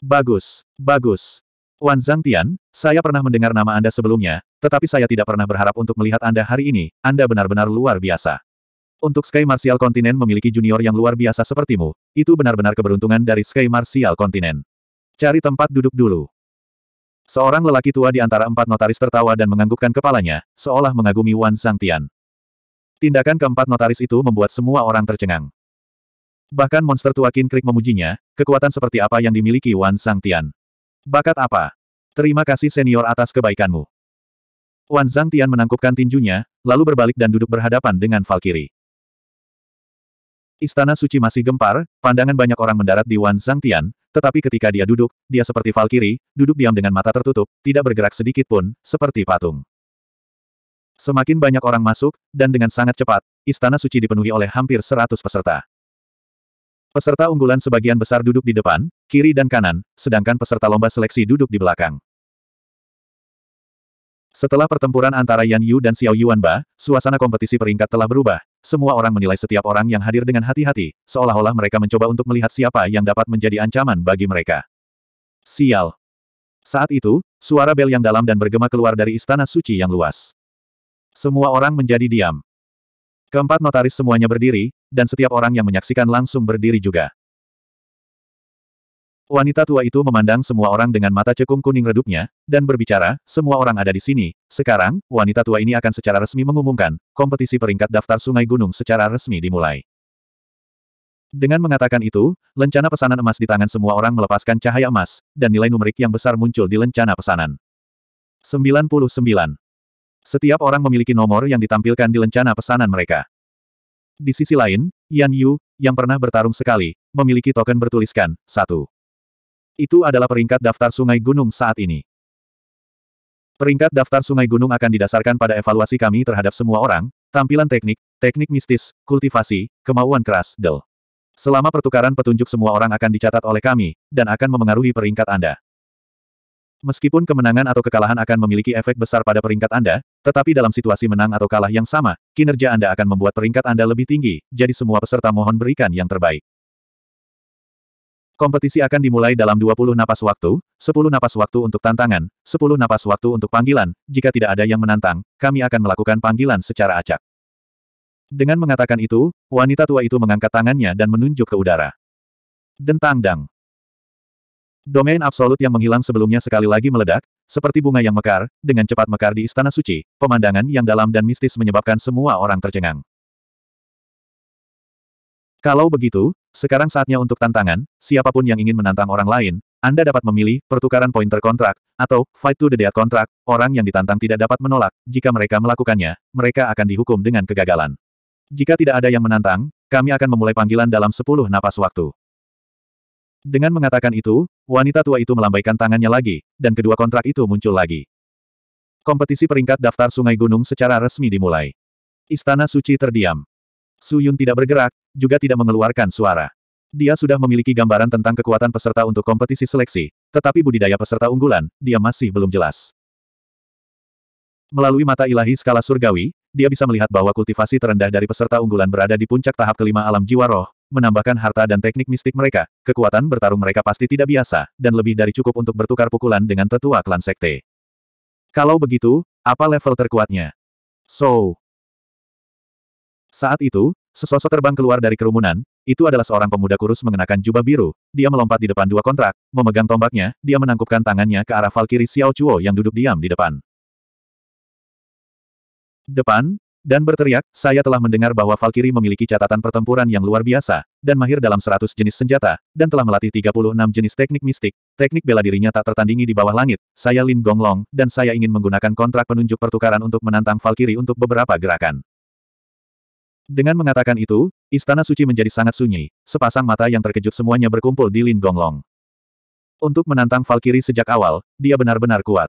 Bagus, bagus. Wan Zangtian, saya pernah mendengar nama Anda sebelumnya, tetapi saya tidak pernah berharap untuk melihat Anda hari ini, Anda benar-benar luar biasa. Untuk Sky Martial Continent memiliki junior yang luar biasa sepertimu, itu benar-benar keberuntungan dari Sky Martial Continent. Cari tempat duduk dulu. Seorang lelaki tua di antara empat notaris tertawa dan menganggukkan kepalanya, seolah mengagumi Wan Zangtian. Tindakan keempat notaris itu membuat semua orang tercengang. Bahkan monster tua Kin Krik memujinya, kekuatan seperti apa yang dimiliki Wan Zangtian. Bakat apa? Terima kasih senior atas kebaikanmu. Wan Zhang Tian menangkupkan tinjunya, lalu berbalik dan duduk berhadapan dengan Valkyrie. Istana suci masih gempar, pandangan banyak orang mendarat di Wan Zhang Tian, tetapi ketika dia duduk, dia seperti Valkyrie, duduk diam dengan mata tertutup, tidak bergerak sedikit pun, seperti patung. Semakin banyak orang masuk, dan dengan sangat cepat, istana suci dipenuhi oleh hampir seratus peserta. Peserta unggulan sebagian besar duduk di depan, kiri dan kanan, sedangkan peserta lomba seleksi duduk di belakang. Setelah pertempuran antara Yan Yu dan Xiao Yuan suasana kompetisi peringkat telah berubah. Semua orang menilai setiap orang yang hadir dengan hati-hati, seolah-olah mereka mencoba untuk melihat siapa yang dapat menjadi ancaman bagi mereka. Sial. Saat itu, suara bel yang dalam dan bergema keluar dari istana suci yang luas. Semua orang menjadi diam. Keempat notaris semuanya berdiri, dan setiap orang yang menyaksikan langsung berdiri juga. Wanita tua itu memandang semua orang dengan mata cekung kuning redupnya, dan berbicara, semua orang ada di sini. Sekarang, wanita tua ini akan secara resmi mengumumkan, kompetisi peringkat daftar sungai gunung secara resmi dimulai. Dengan mengatakan itu, lencana pesanan emas di tangan semua orang melepaskan cahaya emas, dan nilai numerik yang besar muncul di lencana pesanan. 99. Setiap orang memiliki nomor yang ditampilkan di lencana pesanan mereka. Di sisi lain, Yan Yu, yang pernah bertarung sekali, memiliki token bertuliskan, satu. Itu adalah peringkat daftar sungai gunung saat ini. Peringkat daftar sungai gunung akan didasarkan pada evaluasi kami terhadap semua orang, tampilan teknik, teknik mistis, kultivasi, kemauan keras, del. Selama pertukaran petunjuk semua orang akan dicatat oleh kami, dan akan memengaruhi peringkat Anda. Meskipun kemenangan atau kekalahan akan memiliki efek besar pada peringkat Anda, tetapi dalam situasi menang atau kalah yang sama, kinerja Anda akan membuat peringkat Anda lebih tinggi, jadi semua peserta mohon berikan yang terbaik. Kompetisi akan dimulai dalam 20 napas waktu, 10 napas waktu untuk tantangan, 10 napas waktu untuk panggilan, jika tidak ada yang menantang, kami akan melakukan panggilan secara acak. Dengan mengatakan itu, wanita tua itu mengangkat tangannya dan menunjuk ke udara. Dentang dang. Domain absolut yang menghilang sebelumnya sekali lagi meledak, seperti bunga yang mekar, dengan cepat mekar di Istana Suci, pemandangan yang dalam dan mistis menyebabkan semua orang tercengang. Kalau begitu, sekarang saatnya untuk tantangan, siapapun yang ingin menantang orang lain, Anda dapat memilih, pertukaran pointer kontrak, atau, fight to the death kontrak, orang yang ditantang tidak dapat menolak, jika mereka melakukannya, mereka akan dihukum dengan kegagalan. Jika tidak ada yang menantang, kami akan memulai panggilan dalam 10 napas waktu. Dengan mengatakan itu, wanita tua itu melambaikan tangannya lagi, dan kedua kontrak itu muncul lagi. Kompetisi peringkat daftar Sungai Gunung secara resmi dimulai. Istana Suci terdiam. Su Yun tidak bergerak, juga tidak mengeluarkan suara. Dia sudah memiliki gambaran tentang kekuatan peserta untuk kompetisi seleksi, tetapi budidaya peserta unggulan, dia masih belum jelas. Melalui mata ilahi skala surgawi, dia bisa melihat bahwa kultivasi terendah dari peserta unggulan berada di puncak tahap kelima alam jiwa roh, menambahkan harta dan teknik mistik mereka, kekuatan bertarung mereka pasti tidak biasa, dan lebih dari cukup untuk bertukar pukulan dengan tetua klan sekte. Kalau begitu, apa level terkuatnya? So. Saat itu, Sesosok terbang keluar dari kerumunan, itu adalah seorang pemuda kurus mengenakan jubah biru, dia melompat di depan dua kontrak, memegang tombaknya, dia menangkupkan tangannya ke arah Valkyrie Xiao Chuo yang duduk diam di depan. Depan, dan berteriak, saya telah mendengar bahwa Valkyrie memiliki catatan pertempuran yang luar biasa, dan mahir dalam 100 jenis senjata, dan telah melatih 36 jenis teknik mistik, teknik bela dirinya tak tertandingi di bawah langit, saya Lin Gonglong, dan saya ingin menggunakan kontrak penunjuk pertukaran untuk menantang Valkyrie untuk beberapa gerakan. Dengan mengatakan itu, istana suci menjadi sangat sunyi, sepasang mata yang terkejut semuanya berkumpul di Lin Gonglong. Untuk menantang Valkyrie sejak awal, dia benar-benar kuat.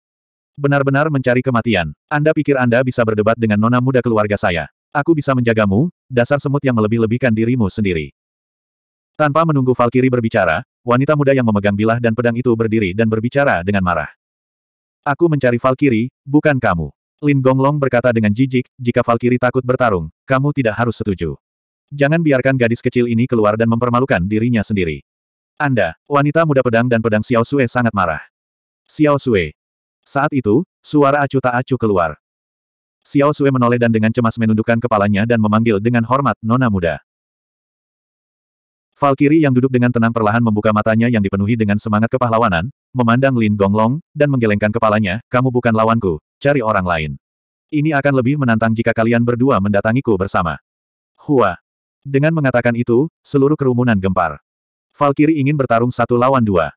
Benar-benar mencari kematian. Anda pikir Anda bisa berdebat dengan nona muda keluarga saya. Aku bisa menjagamu, dasar semut yang melebih-lebihkan dirimu sendiri. Tanpa menunggu Valkyrie berbicara, wanita muda yang memegang bilah dan pedang itu berdiri dan berbicara dengan marah. Aku mencari Valkyrie, bukan kamu. Lin Gonglong berkata dengan jijik, jika Valkyrie takut bertarung, kamu tidak harus setuju. Jangan biarkan gadis kecil ini keluar dan mempermalukan dirinya sendiri. Anda, wanita muda pedang dan pedang Xiao Sue sangat marah. Xiao Sue. Saat itu, suara acu tak acu keluar. Xiao Sue menoleh dan dengan cemas menundukkan kepalanya dan memanggil dengan hormat nona muda. Valkyrie yang duduk dengan tenang perlahan membuka matanya yang dipenuhi dengan semangat kepahlawanan, memandang Lin Gonglong, dan menggelengkan kepalanya, kamu bukan lawanku, Cari orang lain. Ini akan lebih menantang jika kalian berdua mendatangiku bersama. Hua. Dengan mengatakan itu, seluruh kerumunan gempar. Valkyrie ingin bertarung satu lawan dua.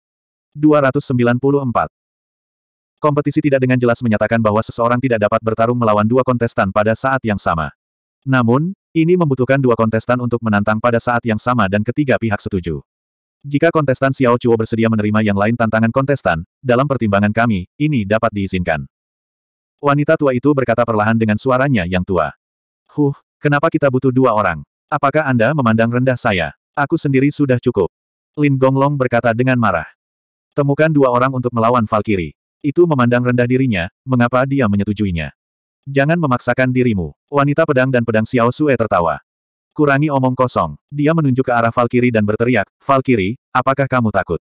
294. Kompetisi tidak dengan jelas menyatakan bahwa seseorang tidak dapat bertarung melawan dua kontestan pada saat yang sama. Namun, ini membutuhkan dua kontestan untuk menantang pada saat yang sama dan ketiga pihak setuju. Jika kontestan Xiao Chuo bersedia menerima yang lain tantangan kontestan, dalam pertimbangan kami, ini dapat diizinkan. Wanita tua itu berkata perlahan dengan suaranya yang tua. Huh, kenapa kita butuh dua orang? Apakah Anda memandang rendah saya? Aku sendiri sudah cukup. Lin Gonglong berkata dengan marah. Temukan dua orang untuk melawan Valkyrie. Itu memandang rendah dirinya, mengapa dia menyetujuinya? Jangan memaksakan dirimu. Wanita pedang dan pedang Xiao Sue tertawa. Kurangi omong kosong. Dia menunjuk ke arah Valkyrie dan berteriak, Valkyrie, apakah kamu takut?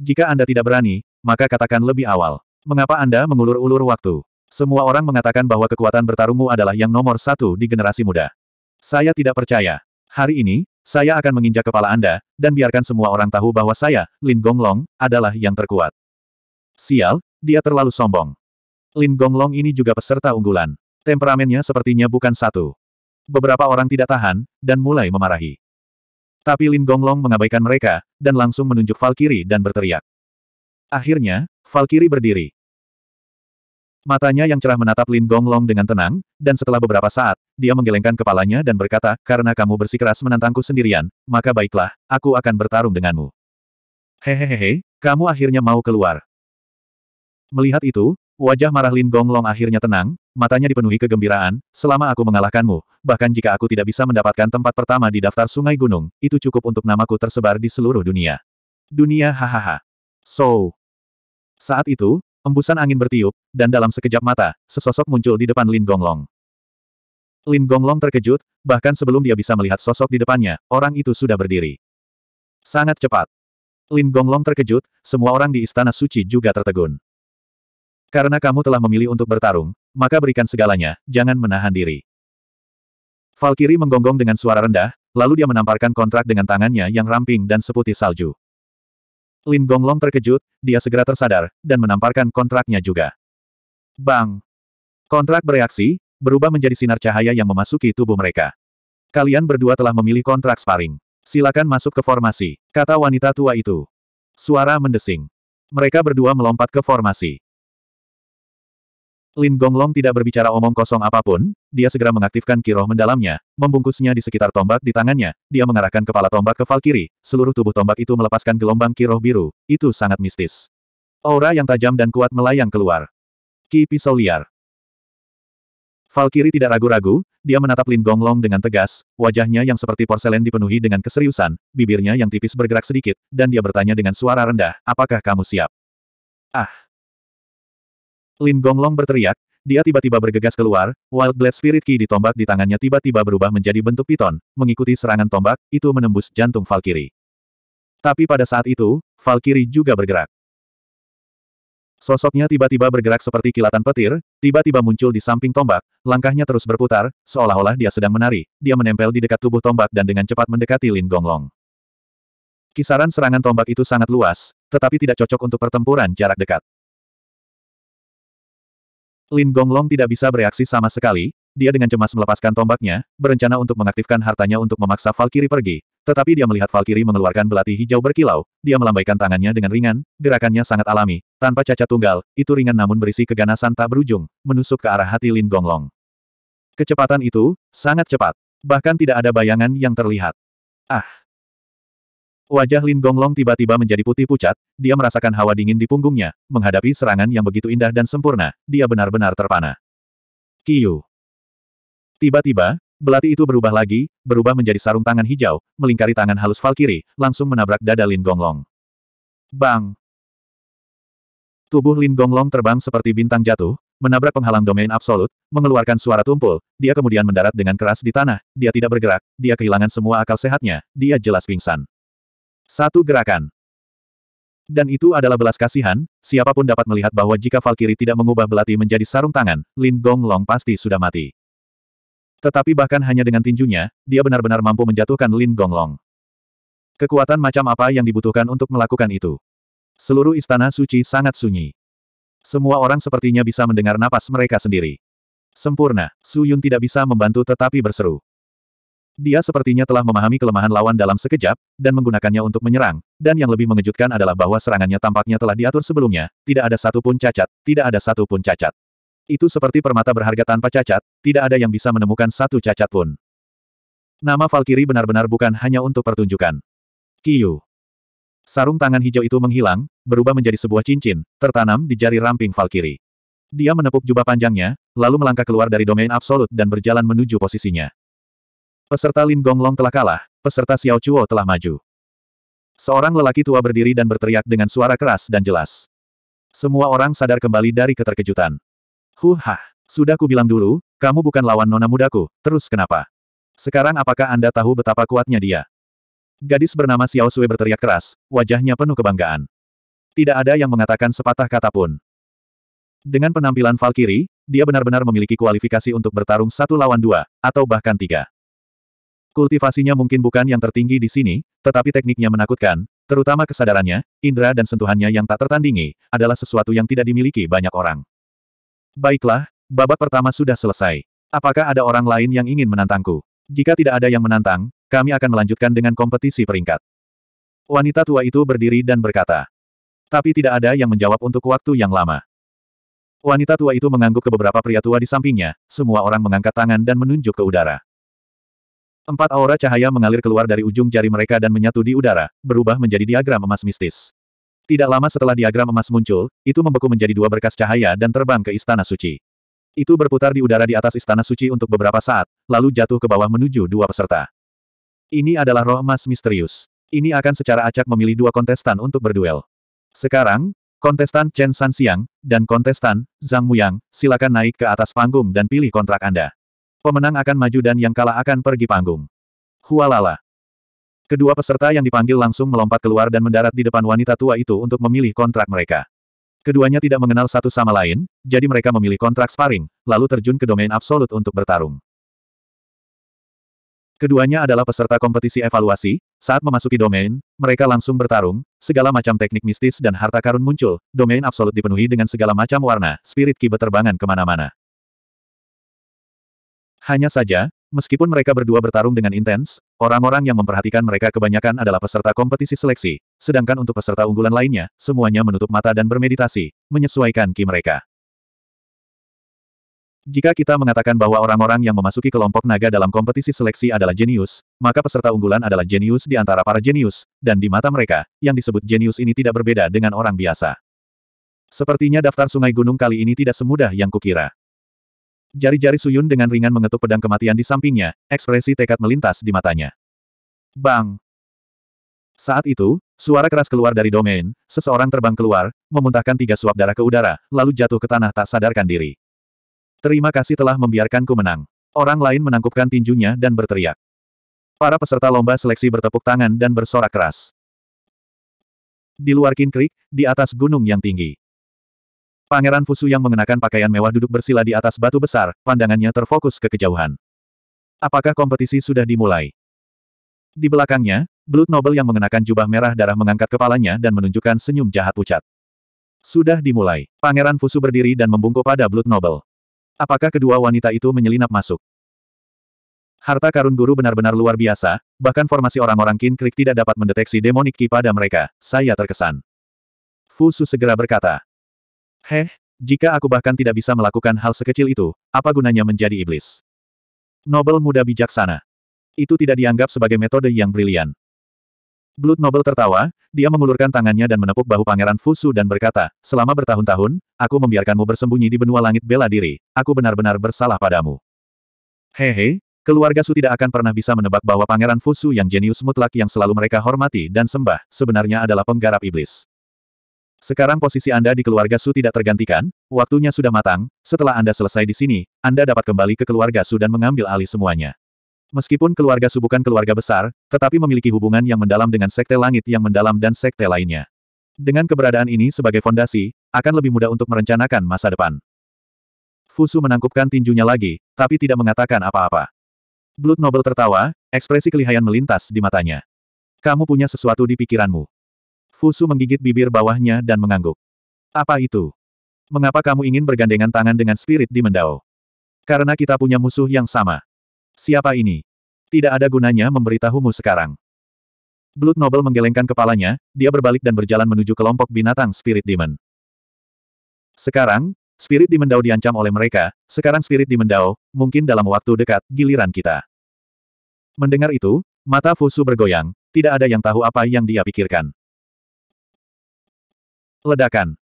Jika Anda tidak berani, maka katakan lebih awal. Mengapa Anda mengulur-ulur waktu? Semua orang mengatakan bahwa kekuatan bertarungmu adalah yang nomor satu di generasi muda. Saya tidak percaya. Hari ini, saya akan menginjak kepala Anda, dan biarkan semua orang tahu bahwa saya, Lin Gonglong, adalah yang terkuat. Sial, dia terlalu sombong. Lin Gonglong ini juga peserta unggulan. Temperamennya sepertinya bukan satu. Beberapa orang tidak tahan, dan mulai memarahi. Tapi Lin Gonglong mengabaikan mereka, dan langsung menunjuk Valkyrie dan berteriak. Akhirnya, Valkyrie berdiri. Matanya yang cerah menatap Lin Gonglong dengan tenang, dan setelah beberapa saat, dia menggelengkan kepalanya dan berkata, karena kamu bersikeras menantangku sendirian, maka baiklah, aku akan bertarung denganmu. Hehehehe, kamu akhirnya mau keluar. Melihat itu, wajah marah Lin Gonglong akhirnya tenang, matanya dipenuhi kegembiraan, selama aku mengalahkanmu, bahkan jika aku tidak bisa mendapatkan tempat pertama di daftar sungai gunung, itu cukup untuk namaku tersebar di seluruh dunia. Dunia hahaha. So, saat itu, Embusan angin bertiup, dan dalam sekejap mata, sesosok muncul di depan Lin Gonglong. Lin Gonglong terkejut, bahkan sebelum dia bisa melihat sosok di depannya, orang itu sudah berdiri. Sangat cepat. Lin Gonglong terkejut, semua orang di Istana Suci juga tertegun. Karena kamu telah memilih untuk bertarung, maka berikan segalanya, jangan menahan diri. Valkyrie menggonggong dengan suara rendah, lalu dia menamparkan kontrak dengan tangannya yang ramping dan seputih salju. Lin Gonglong terkejut, dia segera tersadar, dan menamparkan kontraknya juga. Bang! Kontrak bereaksi, berubah menjadi sinar cahaya yang memasuki tubuh mereka. Kalian berdua telah memilih kontrak sparring. Silakan masuk ke formasi, kata wanita tua itu. Suara mendesing. Mereka berdua melompat ke formasi. Lin Gonglong tidak berbicara omong kosong apapun, dia segera mengaktifkan kiroh mendalamnya, membungkusnya di sekitar tombak di tangannya, dia mengarahkan kepala tombak ke Valkyrie, seluruh tubuh tombak itu melepaskan gelombang kiroh biru, itu sangat mistis. Aura yang tajam dan kuat melayang keluar. Ki Pisau Liar Valkyrie tidak ragu-ragu, dia menatap Lin Gonglong dengan tegas, wajahnya yang seperti porselen dipenuhi dengan keseriusan, bibirnya yang tipis bergerak sedikit, dan dia bertanya dengan suara rendah, apakah kamu siap? Ah! Lin Gonglong berteriak, dia tiba-tiba bergegas keluar, Wild Blade Spirit Key ditombak di tangannya tiba-tiba berubah menjadi bentuk piton, mengikuti serangan tombak, itu menembus jantung Valkyrie. Tapi pada saat itu, Valkyrie juga bergerak. Sosoknya tiba-tiba bergerak seperti kilatan petir, tiba-tiba muncul di samping tombak, langkahnya terus berputar, seolah-olah dia sedang menari, dia menempel di dekat tubuh tombak dan dengan cepat mendekati Lin Gonglong. Kisaran serangan tombak itu sangat luas, tetapi tidak cocok untuk pertempuran jarak dekat. Lin Gonglong tidak bisa bereaksi sama sekali, dia dengan cemas melepaskan tombaknya, berencana untuk mengaktifkan hartanya untuk memaksa Valkyrie pergi. Tetapi dia melihat Valkyrie mengeluarkan belati hijau berkilau, dia melambaikan tangannya dengan ringan, gerakannya sangat alami, tanpa cacat tunggal, itu ringan namun berisi keganasan tak berujung, menusuk ke arah hati Lin Gonglong. Kecepatan itu, sangat cepat. Bahkan tidak ada bayangan yang terlihat. Ah! Wajah Lin Gonglong tiba-tiba menjadi putih pucat, dia merasakan hawa dingin di punggungnya, menghadapi serangan yang begitu indah dan sempurna, dia benar-benar terpana. Kiyu. Tiba-tiba, belati itu berubah lagi, berubah menjadi sarung tangan hijau, melingkari tangan halus Valkyrie, langsung menabrak dada Lin Gonglong. Bang! Tubuh Lin Gonglong terbang seperti bintang jatuh, menabrak penghalang domain absolut, mengeluarkan suara tumpul, dia kemudian mendarat dengan keras di tanah, dia tidak bergerak, dia kehilangan semua akal sehatnya, dia jelas pingsan. Satu gerakan. Dan itu adalah belas kasihan, siapapun dapat melihat bahwa jika Valkyrie tidak mengubah belati menjadi sarung tangan, Lin Gong Long pasti sudah mati. Tetapi bahkan hanya dengan tinjunya, dia benar-benar mampu menjatuhkan Lin Gong Long. Kekuatan macam apa yang dibutuhkan untuk melakukan itu? Seluruh istana suci sangat sunyi. Semua orang sepertinya bisa mendengar napas mereka sendiri. Sempurna, Su Yun tidak bisa membantu tetapi berseru. Dia sepertinya telah memahami kelemahan lawan dalam sekejap, dan menggunakannya untuk menyerang, dan yang lebih mengejutkan adalah bahwa serangannya tampaknya telah diatur sebelumnya, tidak ada satu pun cacat, tidak ada satu pun cacat. Itu seperti permata berharga tanpa cacat, tidak ada yang bisa menemukan satu cacat pun. Nama Valkyrie benar-benar bukan hanya untuk pertunjukan. Kiyu. Sarung tangan hijau itu menghilang, berubah menjadi sebuah cincin, tertanam di jari ramping Valkyrie. Dia menepuk jubah panjangnya, lalu melangkah keluar dari domain absolut dan berjalan menuju posisinya. Peserta Lin Long telah kalah, peserta Xiao Chuo telah maju. Seorang lelaki tua berdiri dan berteriak dengan suara keras dan jelas. Semua orang sadar kembali dari keterkejutan. Huha, sudah kubilang dulu, kamu bukan lawan nona mudaku, terus kenapa? Sekarang apakah Anda tahu betapa kuatnya dia? Gadis bernama Xiao Sui berteriak keras, wajahnya penuh kebanggaan. Tidak ada yang mengatakan sepatah kata pun. Dengan penampilan Valkyrie, dia benar-benar memiliki kualifikasi untuk bertarung satu lawan dua, atau bahkan tiga. Kultivasinya mungkin bukan yang tertinggi di sini, tetapi tekniknya menakutkan, terutama kesadarannya, indera dan sentuhannya yang tak tertandingi, adalah sesuatu yang tidak dimiliki banyak orang. Baiklah, babak pertama sudah selesai. Apakah ada orang lain yang ingin menantangku? Jika tidak ada yang menantang, kami akan melanjutkan dengan kompetisi peringkat. Wanita tua itu berdiri dan berkata. Tapi tidak ada yang menjawab untuk waktu yang lama. Wanita tua itu mengangguk ke beberapa pria tua di sampingnya, semua orang mengangkat tangan dan menunjuk ke udara. Empat aura cahaya mengalir keluar dari ujung jari mereka dan menyatu di udara, berubah menjadi diagram emas mistis. Tidak lama setelah diagram emas muncul, itu membeku menjadi dua berkas cahaya dan terbang ke Istana Suci. Itu berputar di udara di atas Istana Suci untuk beberapa saat, lalu jatuh ke bawah menuju dua peserta. Ini adalah roh emas misterius. Ini akan secara acak memilih dua kontestan untuk berduel. Sekarang, kontestan Chen Sanxiang, dan kontestan Zhang Muyang, silakan naik ke atas panggung dan pilih kontrak Anda. Pemenang akan maju dan yang kalah akan pergi panggung. Hualala. Kedua peserta yang dipanggil langsung melompat keluar dan mendarat di depan wanita tua itu untuk memilih kontrak mereka. Keduanya tidak mengenal satu sama lain, jadi mereka memilih kontrak sparring, lalu terjun ke domain absolut untuk bertarung. Keduanya adalah peserta kompetisi evaluasi, saat memasuki domain, mereka langsung bertarung, segala macam teknik mistis dan harta karun muncul, domain absolut dipenuhi dengan segala macam warna, spirit ki berterbangan kemana-mana. Hanya saja, meskipun mereka berdua bertarung dengan intens, orang-orang yang memperhatikan mereka kebanyakan adalah peserta kompetisi seleksi, sedangkan untuk peserta unggulan lainnya, semuanya menutup mata dan bermeditasi, menyesuaikan ki mereka. Jika kita mengatakan bahwa orang-orang yang memasuki kelompok naga dalam kompetisi seleksi adalah jenius, maka peserta unggulan adalah jenius di antara para jenius, dan di mata mereka, yang disebut jenius ini tidak berbeda dengan orang biasa. Sepertinya daftar sungai gunung kali ini tidak semudah yang kukira. Jari-jari Suyun dengan ringan mengetuk pedang kematian di sampingnya, ekspresi tekad melintas di matanya. Bang! Saat itu, suara keras keluar dari domain, seseorang terbang keluar, memuntahkan tiga suap darah ke udara, lalu jatuh ke tanah tak sadarkan diri. Terima kasih telah membiarkanku menang. Orang lain menangkupkan tinjunya dan berteriak. Para peserta lomba seleksi bertepuk tangan dan bersorak keras. Di luar Kin di atas gunung yang tinggi. Pangeran Fusu yang mengenakan pakaian mewah duduk bersila di atas batu besar, pandangannya terfokus ke kejauhan. Apakah kompetisi sudah dimulai? Di belakangnya, Blood Noble yang mengenakan jubah merah darah mengangkat kepalanya dan menunjukkan senyum jahat pucat. Sudah dimulai. Pangeran Fusu berdiri dan membungkuk pada Blood Noble. Apakah kedua wanita itu menyelinap masuk? Harta karun guru benar-benar luar biasa, bahkan formasi orang-orang krik tidak dapat mendeteksi demonik ki pada mereka. Saya terkesan. Fusu segera berkata, Heh, jika aku bahkan tidak bisa melakukan hal sekecil itu, apa gunanya menjadi iblis? Nobel muda bijaksana. Itu tidak dianggap sebagai metode yang brilian. Blood Nobel tertawa, dia mengulurkan tangannya dan menepuk bahu Pangeran Fusu dan berkata, Selama bertahun-tahun, aku membiarkanmu bersembunyi di benua langit bela diri, aku benar-benar bersalah padamu. Hehe, keluarga Su tidak akan pernah bisa menebak bahwa Pangeran Fusu yang jenius mutlak yang selalu mereka hormati dan sembah, sebenarnya adalah penggarap iblis. Sekarang posisi Anda di keluarga Su tidak tergantikan, waktunya sudah matang, setelah Anda selesai di sini, Anda dapat kembali ke keluarga Su dan mengambil alih semuanya. Meskipun keluarga Su bukan keluarga besar, tetapi memiliki hubungan yang mendalam dengan Sekte Langit yang mendalam dan Sekte lainnya. Dengan keberadaan ini sebagai fondasi, akan lebih mudah untuk merencanakan masa depan. Fusu menangkupkan tinjunya lagi, tapi tidak mengatakan apa-apa. Blood Noble tertawa, ekspresi kelihayan melintas di matanya. Kamu punya sesuatu di pikiranmu. Fusu menggigit bibir bawahnya dan mengangguk. Apa itu? Mengapa kamu ingin bergandengan tangan dengan spirit di Mendao? Karena kita punya musuh yang sama. Siapa ini? Tidak ada gunanya memberitahumu sekarang. Blood Noble menggelengkan kepalanya, dia berbalik dan berjalan menuju kelompok binatang Spirit Demon. Sekarang, Spirit Demon Dao diancam oleh mereka, sekarang Spirit Demon Dao, mungkin dalam waktu dekat, giliran kita. Mendengar itu, mata Fusu bergoyang, tidak ada yang tahu apa yang dia pikirkan. Ledakan.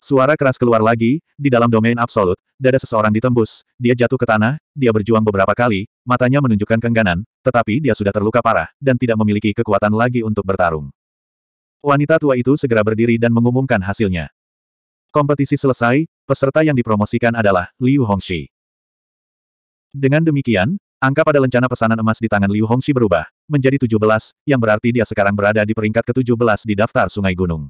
Suara keras keluar lagi, di dalam domain absolut, dada seseorang ditembus, dia jatuh ke tanah, dia berjuang beberapa kali, matanya menunjukkan kengganan, tetapi dia sudah terluka parah, dan tidak memiliki kekuatan lagi untuk bertarung. Wanita tua itu segera berdiri dan mengumumkan hasilnya. Kompetisi selesai, peserta yang dipromosikan adalah Liu Hongxi. Dengan demikian, angka pada lencana pesanan emas di tangan Liu Hongxi berubah, menjadi 17, yang berarti dia sekarang berada di peringkat ke-17 di daftar sungai gunung.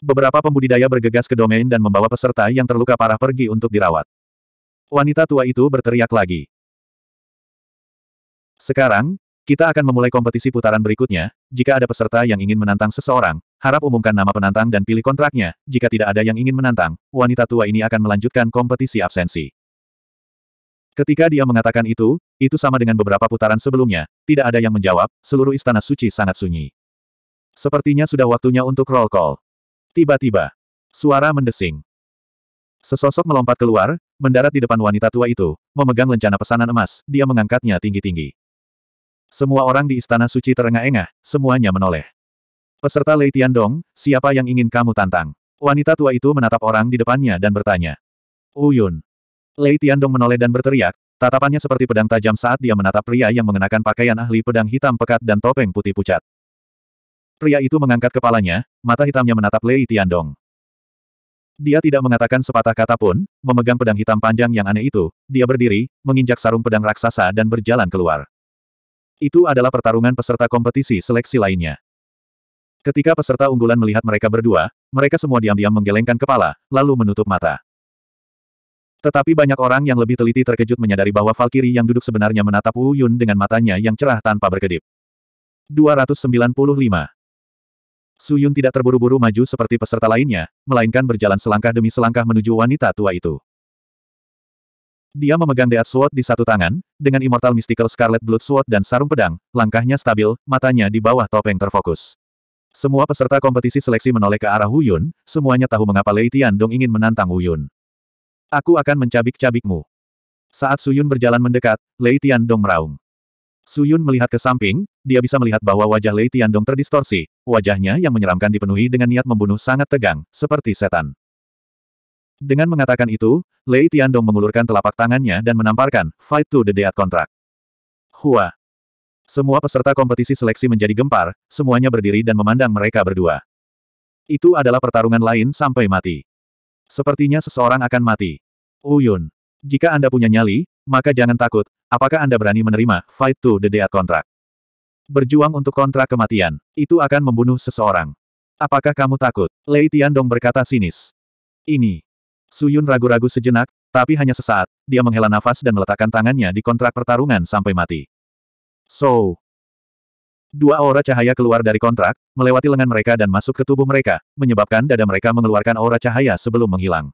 Beberapa pembudidaya bergegas ke domain dan membawa peserta yang terluka parah pergi untuk dirawat. Wanita tua itu berteriak lagi. Sekarang, kita akan memulai kompetisi putaran berikutnya. Jika ada peserta yang ingin menantang seseorang, harap umumkan nama penantang dan pilih kontraknya. Jika tidak ada yang ingin menantang, wanita tua ini akan melanjutkan kompetisi absensi. Ketika dia mengatakan itu, itu sama dengan beberapa putaran sebelumnya, tidak ada yang menjawab, seluruh istana suci sangat sunyi. Sepertinya sudah waktunya untuk roll call. Tiba-tiba, suara mendesing. Sesosok melompat keluar, mendarat di depan wanita tua itu, memegang lencana pesanan emas, dia mengangkatnya tinggi-tinggi. Semua orang di istana suci terengah-engah, semuanya menoleh. Peserta Lei Tiandong, siapa yang ingin kamu tantang? Wanita tua itu menatap orang di depannya dan bertanya. Uyun, Lei Tiandong menoleh dan berteriak, tatapannya seperti pedang tajam saat dia menatap pria yang mengenakan pakaian ahli pedang hitam pekat dan topeng putih pucat. Pria itu mengangkat kepalanya, mata hitamnya menatap Lei Tiandong. Dia tidak mengatakan sepatah kata pun, memegang pedang hitam panjang yang aneh itu, dia berdiri, menginjak sarung pedang raksasa dan berjalan keluar. Itu adalah pertarungan peserta kompetisi seleksi lainnya. Ketika peserta unggulan melihat mereka berdua, mereka semua diam-diam menggelengkan kepala, lalu menutup mata. Tetapi banyak orang yang lebih teliti terkejut menyadari bahwa Valkyrie yang duduk sebenarnya menatap Wu Yun dengan matanya yang cerah tanpa berkedip. 295. Su Yun tidak terburu-buru maju seperti peserta lainnya, melainkan berjalan selangkah demi selangkah menuju wanita tua itu. Dia memegang Death Sword di satu tangan, dengan Immortal Mystical Scarlet Blood Sword dan sarung pedang, langkahnya stabil, matanya di bawah topeng terfokus. Semua peserta kompetisi seleksi menoleh ke arah Wu Yun, semuanya tahu mengapa Lei Tian Dong ingin menantang Wu Yun. Aku akan mencabik-cabikmu. Saat Suyun berjalan mendekat, Lei Tian Dong meraung. Suyun melihat ke samping, dia bisa melihat bahwa wajah Lei Tian Dong terdistorsi, wajahnya yang menyeramkan dipenuhi dengan niat membunuh sangat tegang, seperti setan. Dengan mengatakan itu, Lei Tian Dong mengulurkan telapak tangannya dan menamparkan, Fight to the Death Contract. Hua. Semua peserta kompetisi seleksi menjadi gempar, semuanya berdiri dan memandang mereka berdua. Itu adalah pertarungan lain sampai mati. Sepertinya seseorang akan mati. Uyun. Oh, Jika Anda punya nyali, maka jangan takut, apakah Anda berani menerima fight to the death kontrak? Berjuang untuk kontrak kematian, itu akan membunuh seseorang. Apakah kamu takut? Lei Tiandong berkata sinis. Ini. Suyun ragu-ragu sejenak, tapi hanya sesaat, dia menghela nafas dan meletakkan tangannya di kontrak pertarungan sampai mati. So. Dua aura cahaya keluar dari kontrak, melewati lengan mereka dan masuk ke tubuh mereka, menyebabkan dada mereka mengeluarkan aura cahaya sebelum menghilang.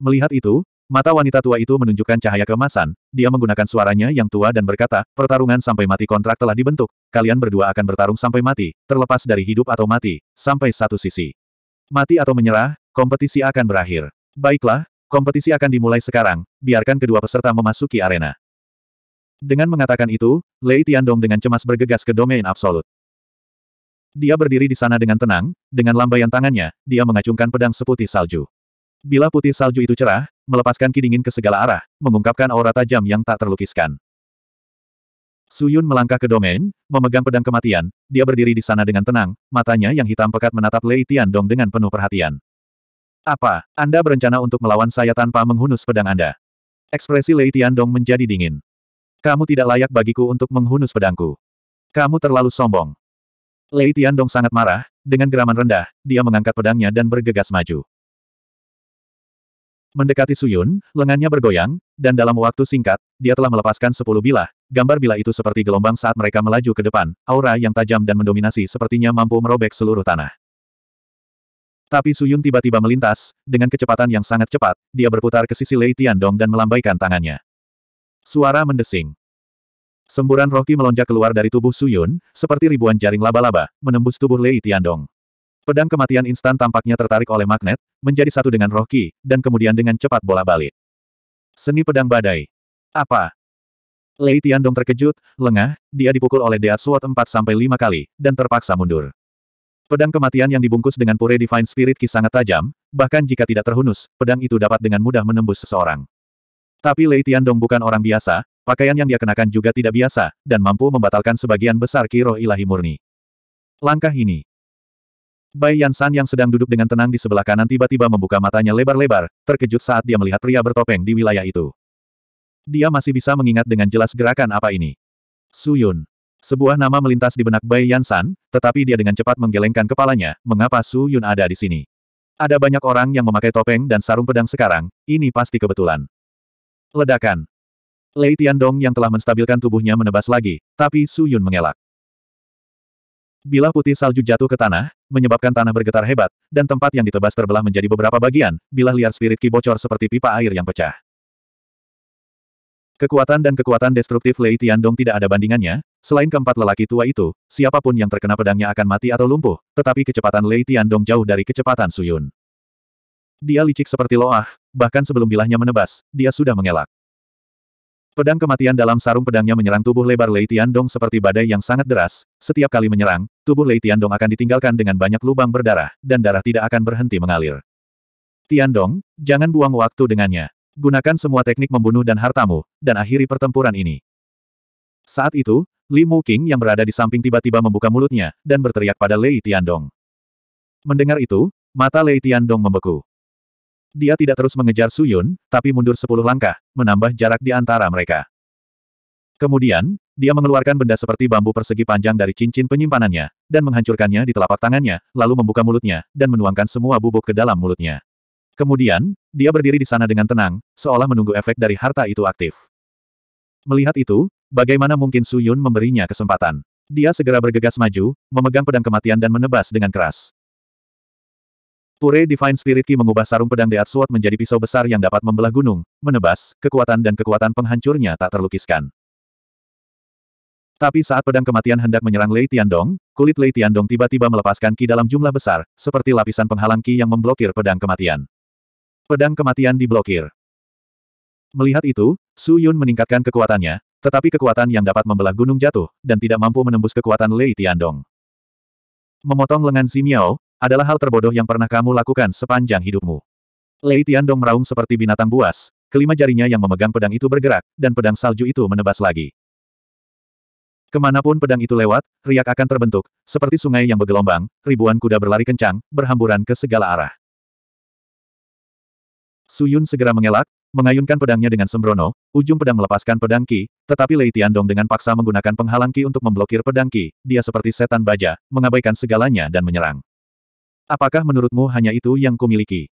Melihat itu, mata wanita tua itu menunjukkan cahaya kemasan, dia menggunakan suaranya yang tua dan berkata, pertarungan sampai mati kontrak telah dibentuk, kalian berdua akan bertarung sampai mati, terlepas dari hidup atau mati, sampai satu sisi. Mati atau menyerah, kompetisi akan berakhir. Baiklah, kompetisi akan dimulai sekarang, biarkan kedua peserta memasuki arena. Dengan mengatakan itu, Lei Tiandong dengan cemas bergegas ke domain absolut. Dia berdiri di sana dengan tenang, dengan lambaian tangannya, dia mengacungkan pedang seputih salju. Bila putih salju itu cerah, melepaskan ki ke segala arah, mengungkapkan aura tajam yang tak terlukiskan. Suyun melangkah ke domain, memegang pedang kematian, dia berdiri di sana dengan tenang, matanya yang hitam pekat menatap Lei Tiandong dengan penuh perhatian. Apa, Anda berencana untuk melawan saya tanpa menghunus pedang Anda? Ekspresi Lei Tiandong menjadi dingin. Kamu tidak layak bagiku untuk menghunus pedangku. Kamu terlalu sombong. Lei Tiandong sangat marah, dengan geraman rendah, dia mengangkat pedangnya dan bergegas maju. Mendekati Suyun, lengannya bergoyang, dan dalam waktu singkat, dia telah melepaskan sepuluh bilah. Gambar bilah itu seperti gelombang saat mereka melaju ke depan, aura yang tajam dan mendominasi sepertinya mampu merobek seluruh tanah. Tapi Suyun tiba-tiba melintas, dengan kecepatan yang sangat cepat, dia berputar ke sisi Lei Tiandong dan melambaikan tangannya. Suara mendesing. Semburan Rocky melonjak keluar dari tubuh Suyun, seperti ribuan jaring laba-laba, menembus tubuh Lei Tiandong. Pedang kematian instan tampaknya tertarik oleh magnet, menjadi satu dengan roh ki, dan kemudian dengan cepat bola balik. Seni pedang badai. Apa? Lei Tiandong terkejut, lengah, dia dipukul oleh Dead Sword 4-5 kali, dan terpaksa mundur. Pedang kematian yang dibungkus dengan pure Divine Spirit Ki sangat tajam, bahkan jika tidak terhunus, pedang itu dapat dengan mudah menembus seseorang. Tapi Lei Tiandong bukan orang biasa, pakaian yang dia kenakan juga tidak biasa, dan mampu membatalkan sebagian besar kiro ilahi murni. Langkah ini, Bai Yansan yang sedang duduk dengan tenang di sebelah kanan tiba-tiba membuka matanya lebar-lebar, terkejut saat dia melihat pria bertopeng di wilayah itu. Dia masih bisa mengingat dengan jelas gerakan apa ini. Suyun. Sebuah nama melintas di benak Bai Yansan, tetapi dia dengan cepat menggelengkan kepalanya, mengapa Suyun ada di sini. Ada banyak orang yang memakai topeng dan sarung pedang sekarang, ini pasti kebetulan. Ledakan. Lei Tian Dong yang telah menstabilkan tubuhnya menebas lagi, tapi Suyun mengelak. Bila putih salju jatuh ke tanah, menyebabkan tanah bergetar hebat, dan tempat yang ditebas terbelah menjadi beberapa bagian, bila liar spirit ki bocor seperti pipa air yang pecah. Kekuatan dan kekuatan destruktif Lei Tiandong tidak ada bandingannya, selain keempat lelaki tua itu, siapapun yang terkena pedangnya akan mati atau lumpuh, tetapi kecepatan Lei Tiandong jauh dari kecepatan Suyun. Dia licik seperti loah, bahkan sebelum bilahnya menebas, dia sudah mengelak. Pedang kematian dalam sarung pedangnya menyerang tubuh lebar Lei Tiandong seperti badai yang sangat deras. Setiap kali menyerang, tubuh Lei Tiandong akan ditinggalkan dengan banyak lubang berdarah, dan darah tidak akan berhenti mengalir. Tiandong, jangan buang waktu dengannya. Gunakan semua teknik membunuh dan hartamu, dan akhiri pertempuran ini. Saat itu, Li Mu King yang berada di samping tiba-tiba membuka mulutnya, dan berteriak pada Lei Tiandong. Mendengar itu, mata Lei Tiandong membeku. Dia tidak terus mengejar Su Yun, tapi mundur sepuluh langkah, menambah jarak di antara mereka. Kemudian, dia mengeluarkan benda seperti bambu persegi panjang dari cincin penyimpanannya, dan menghancurkannya di telapak tangannya, lalu membuka mulutnya, dan menuangkan semua bubuk ke dalam mulutnya. Kemudian, dia berdiri di sana dengan tenang, seolah menunggu efek dari harta itu aktif. Melihat itu, bagaimana mungkin Su Yun memberinya kesempatan? Dia segera bergegas maju, memegang pedang kematian dan menebas dengan keras. Pure Divine Spirit Ki mengubah sarung pedang Deat Sword menjadi pisau besar yang dapat membelah gunung, menebas, kekuatan dan kekuatan penghancurnya tak terlukiskan. Tapi saat pedang kematian hendak menyerang Lei Tiandong, kulit Lei Tiandong tiba-tiba melepaskan Ki dalam jumlah besar, seperti lapisan penghalang Ki yang memblokir pedang kematian. Pedang kematian diblokir. Melihat itu, Su Yun meningkatkan kekuatannya, tetapi kekuatan yang dapat membelah gunung jatuh, dan tidak mampu menembus kekuatan Lei Tiandong. Memotong lengan Si adalah hal terbodoh yang pernah kamu lakukan sepanjang hidupmu. Lei Tiandong meraung seperti binatang buas, kelima jarinya yang memegang pedang itu bergerak, dan pedang salju itu menebas lagi. Kemanapun pedang itu lewat, riak akan terbentuk, seperti sungai yang bergelombang, ribuan kuda berlari kencang, berhamburan ke segala arah. Suyun segera mengelak, mengayunkan pedangnya dengan sembrono, ujung pedang melepaskan pedang Ki, tetapi Lei Tiandong dengan paksa menggunakan penghalang Ki untuk memblokir pedang Ki, dia seperti setan baja, mengabaikan segalanya dan menyerang. Apakah menurutmu hanya itu yang kumiliki?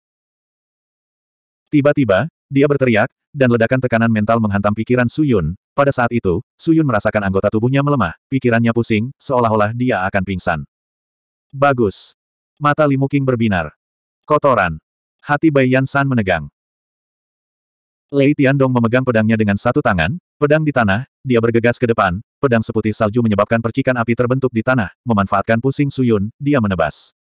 Tiba-tiba, dia berteriak, dan ledakan tekanan mental menghantam pikiran Suyun. Pada saat itu, Suyun merasakan anggota tubuhnya melemah, pikirannya pusing, seolah-olah dia akan pingsan. Bagus. Mata Limu King berbinar. Kotoran. Hati Bai Yan San menegang. Lei Tian Dong memegang pedangnya dengan satu tangan, pedang di tanah, dia bergegas ke depan, pedang seputih salju menyebabkan percikan api terbentuk di tanah, memanfaatkan pusing Suyun, dia menebas.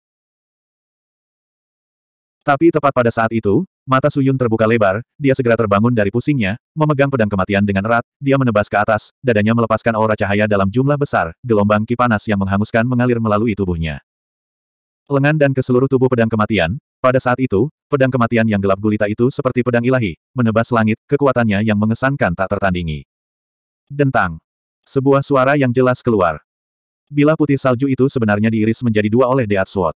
Tapi tepat pada saat itu, mata Suyun terbuka lebar, dia segera terbangun dari pusingnya, memegang pedang kematian dengan erat, dia menebas ke atas, dadanya melepaskan aura cahaya dalam jumlah besar, gelombang kipanas yang menghanguskan mengalir melalui tubuhnya. Lengan dan ke seluruh tubuh pedang kematian, pada saat itu, pedang kematian yang gelap gulita itu seperti pedang ilahi, menebas langit, kekuatannya yang mengesankan tak tertandingi. Dentang. Sebuah suara yang jelas keluar. Bila putih salju itu sebenarnya diiris menjadi dua oleh Deat Sword.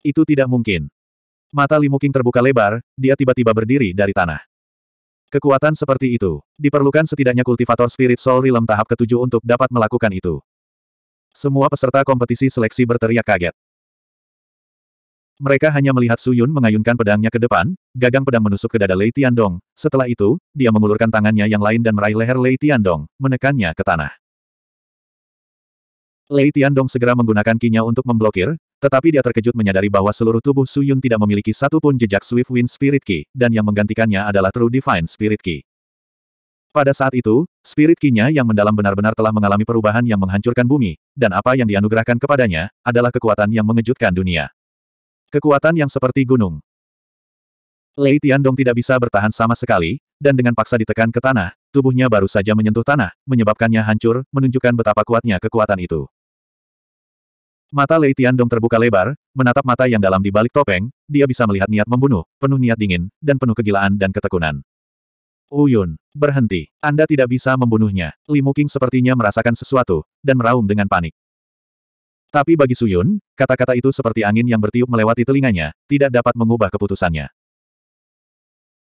Itu tidak mungkin. Mata Limuking terbuka lebar, dia tiba-tiba berdiri dari tanah. Kekuatan seperti itu, diperlukan setidaknya kultivator spirit soul realm tahap ketujuh untuk dapat melakukan itu. Semua peserta kompetisi seleksi berteriak kaget. Mereka hanya melihat Suyun mengayunkan pedangnya ke depan, gagang pedang menusuk ke dada Lei Tiandong. Setelah itu, dia mengulurkan tangannya yang lain dan meraih leher Lei Tiandong, menekannya ke tanah. Lei Tiandong segera menggunakan kinya untuk memblokir, tetapi dia terkejut menyadari bahwa seluruh tubuh Su Yun tidak memiliki satu pun jejak Swift Wind Spirit Key, dan yang menggantikannya adalah True Divine Spirit Key. Pada saat itu, Spirit Key-nya yang mendalam benar-benar telah mengalami perubahan yang menghancurkan bumi, dan apa yang dianugerahkan kepadanya, adalah kekuatan yang mengejutkan dunia. Kekuatan yang seperti gunung. Lei Tian Dong tidak bisa bertahan sama sekali, dan dengan paksa ditekan ke tanah, tubuhnya baru saja menyentuh tanah, menyebabkannya hancur, menunjukkan betapa kuatnya kekuatan itu. Mata Lei Tiandong terbuka lebar, menatap mata yang dalam di balik topeng, dia bisa melihat niat membunuh, penuh niat dingin, dan penuh kegilaan dan ketekunan. Uyun, berhenti. Anda tidak bisa membunuhnya. Li Muking sepertinya merasakan sesuatu, dan meraung dengan panik. Tapi bagi Suyun, kata-kata itu seperti angin yang bertiup melewati telinganya, tidak dapat mengubah keputusannya.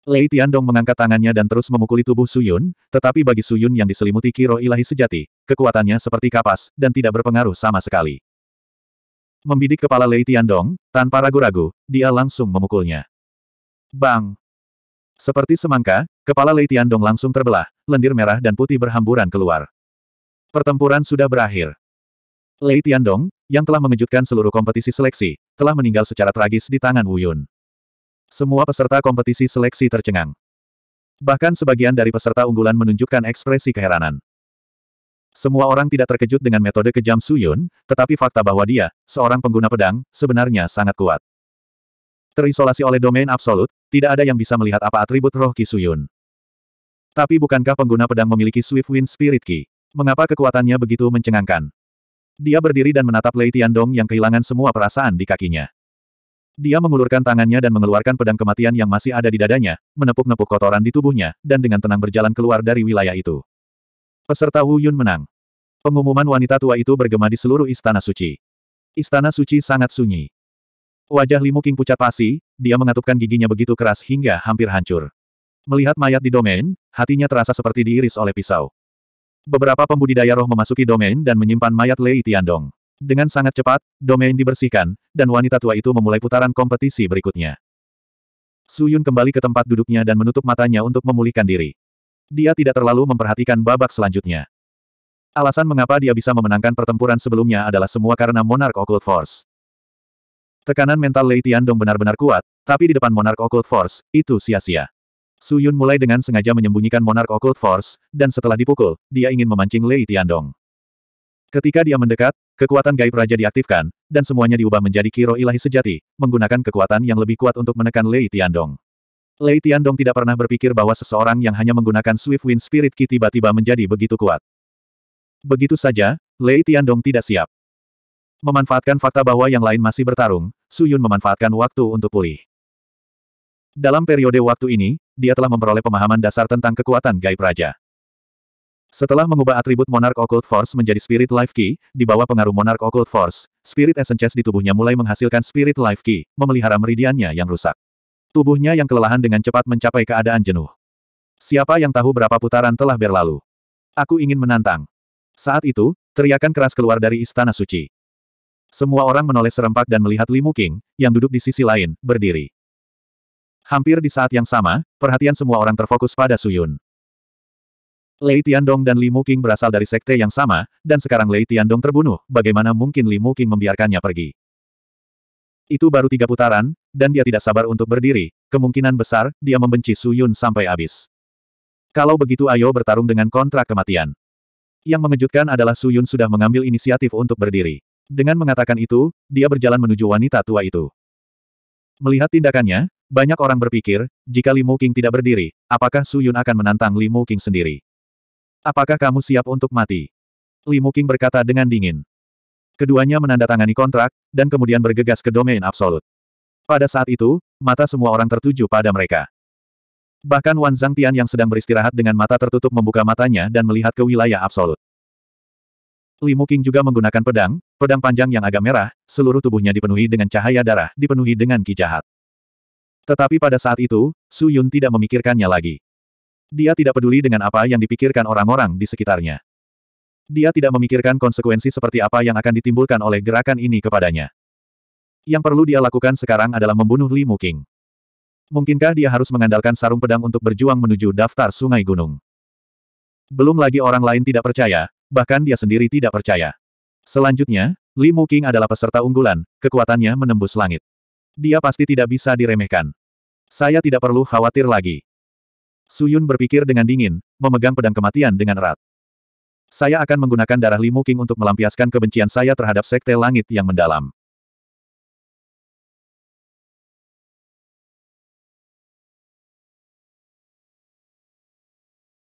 Lei Tiandong mengangkat tangannya dan terus memukuli tubuh Suyun, tetapi bagi Suyun yang diselimuti kiro ilahi sejati, kekuatannya seperti kapas, dan tidak berpengaruh sama sekali. Membidik kepala Lei Tiandong, tanpa ragu-ragu, dia langsung memukulnya. Bang! Seperti semangka, kepala Lei Tiandong langsung terbelah, lendir merah dan putih berhamburan keluar. Pertempuran sudah berakhir. Lei Tiandong, yang telah mengejutkan seluruh kompetisi seleksi, telah meninggal secara tragis di tangan Wu Yun. Semua peserta kompetisi seleksi tercengang. Bahkan sebagian dari peserta unggulan menunjukkan ekspresi keheranan. Semua orang tidak terkejut dengan metode kejam Suyun, tetapi fakta bahwa dia, seorang pengguna pedang, sebenarnya sangat kuat. Terisolasi oleh domain absolut, tidak ada yang bisa melihat apa atribut roh Ki Suyun. Tapi bukankah pengguna pedang memiliki Swift Wind Spirit Ki? Mengapa kekuatannya begitu mencengangkan? Dia berdiri dan menatap Lei Tiandong yang kehilangan semua perasaan di kakinya. Dia mengulurkan tangannya dan mengeluarkan pedang kematian yang masih ada di dadanya, menepuk-nepuk kotoran di tubuhnya, dan dengan tenang berjalan keluar dari wilayah itu. Peserta Wu Yun menang. Pengumuman wanita tua itu bergema di seluruh istana suci. Istana suci sangat sunyi. Wajah Limu King pucat pasi, dia mengatupkan giginya begitu keras hingga hampir hancur. Melihat mayat di domain, hatinya terasa seperti diiris oleh pisau. Beberapa pembudidaya roh memasuki domain dan menyimpan mayat Lei Tiandong. Dengan sangat cepat, domain dibersihkan, dan wanita tua itu memulai putaran kompetisi berikutnya. Yun kembali ke tempat duduknya dan menutup matanya untuk memulihkan diri. Dia tidak terlalu memperhatikan babak selanjutnya. Alasan mengapa dia bisa memenangkan pertempuran sebelumnya adalah semua karena Monarch Occult Force. Tekanan mental Lei Tiandong benar-benar kuat, tapi di depan Monarch Occult Force, itu sia-sia. Su Yun mulai dengan sengaja menyembunyikan Monarch Occult Force, dan setelah dipukul, dia ingin memancing Lei Tiandong. Ketika dia mendekat, kekuatan gaib raja diaktifkan, dan semuanya diubah menjadi Kiro ilahi sejati, menggunakan kekuatan yang lebih kuat untuk menekan Lei Tiandong. Lei Tiandong tidak pernah berpikir bahwa seseorang yang hanya menggunakan Swift Wind Spirit Ki tiba-tiba menjadi begitu kuat. Begitu saja, Lei Tiandong tidak siap. Memanfaatkan fakta bahwa yang lain masih bertarung, Su Yun memanfaatkan waktu untuk pulih. Dalam periode waktu ini, dia telah memperoleh pemahaman dasar tentang kekuatan gaib raja. Setelah mengubah atribut Monarch Occult Force menjadi Spirit Life Key, di bawah pengaruh Monarch Occult Force, Spirit Essences di tubuhnya mulai menghasilkan Spirit Life Key, memelihara meridiannya yang rusak. Tubuhnya yang kelelahan dengan cepat mencapai keadaan jenuh. Siapa yang tahu berapa putaran telah berlalu? Aku ingin menantang. Saat itu, teriakan keras keluar dari istana suci. Semua orang menoleh serempak dan melihat Limu King, yang duduk di sisi lain, berdiri. Hampir di saat yang sama, perhatian semua orang terfokus pada Suyun. Lei Tiandong dan Limu King berasal dari sekte yang sama, dan sekarang Lei Tiandong terbunuh, bagaimana mungkin Limu King membiarkannya pergi? Itu baru tiga putaran, dan dia tidak sabar untuk berdiri, kemungkinan besar, dia membenci Su Yun sampai habis. Kalau begitu ayo bertarung dengan kontrak kematian. Yang mengejutkan adalah Su Yun sudah mengambil inisiatif untuk berdiri. Dengan mengatakan itu, dia berjalan menuju wanita tua itu. Melihat tindakannya, banyak orang berpikir, jika Limu King tidak berdiri, apakah Su Yun akan menantang Limu King sendiri? Apakah kamu siap untuk mati? Limu King berkata dengan dingin. Keduanya menandatangani kontrak, dan kemudian bergegas ke domain absolut. Pada saat itu, mata semua orang tertuju pada mereka. Bahkan Wan Zangtian yang sedang beristirahat dengan mata tertutup membuka matanya dan melihat ke wilayah absolut. Li King juga menggunakan pedang, pedang panjang yang agak merah, seluruh tubuhnya dipenuhi dengan cahaya darah, dipenuhi dengan ki jahat. Tetapi pada saat itu, Su Yun tidak memikirkannya lagi. Dia tidak peduli dengan apa yang dipikirkan orang-orang di sekitarnya. Dia tidak memikirkan konsekuensi seperti apa yang akan ditimbulkan oleh gerakan ini kepadanya. Yang perlu dia lakukan sekarang adalah membunuh Li Muking. Mungkinkah dia harus mengandalkan sarung pedang untuk berjuang menuju daftar sungai gunung? Belum lagi orang lain tidak percaya, bahkan dia sendiri tidak percaya. Selanjutnya, Li Muking adalah peserta unggulan, kekuatannya menembus langit. Dia pasti tidak bisa diremehkan. Saya tidak perlu khawatir lagi. Suyun berpikir dengan dingin, memegang pedang kematian dengan erat. Saya akan menggunakan darah Limu King untuk melampiaskan kebencian saya terhadap Sekte Langit yang mendalam.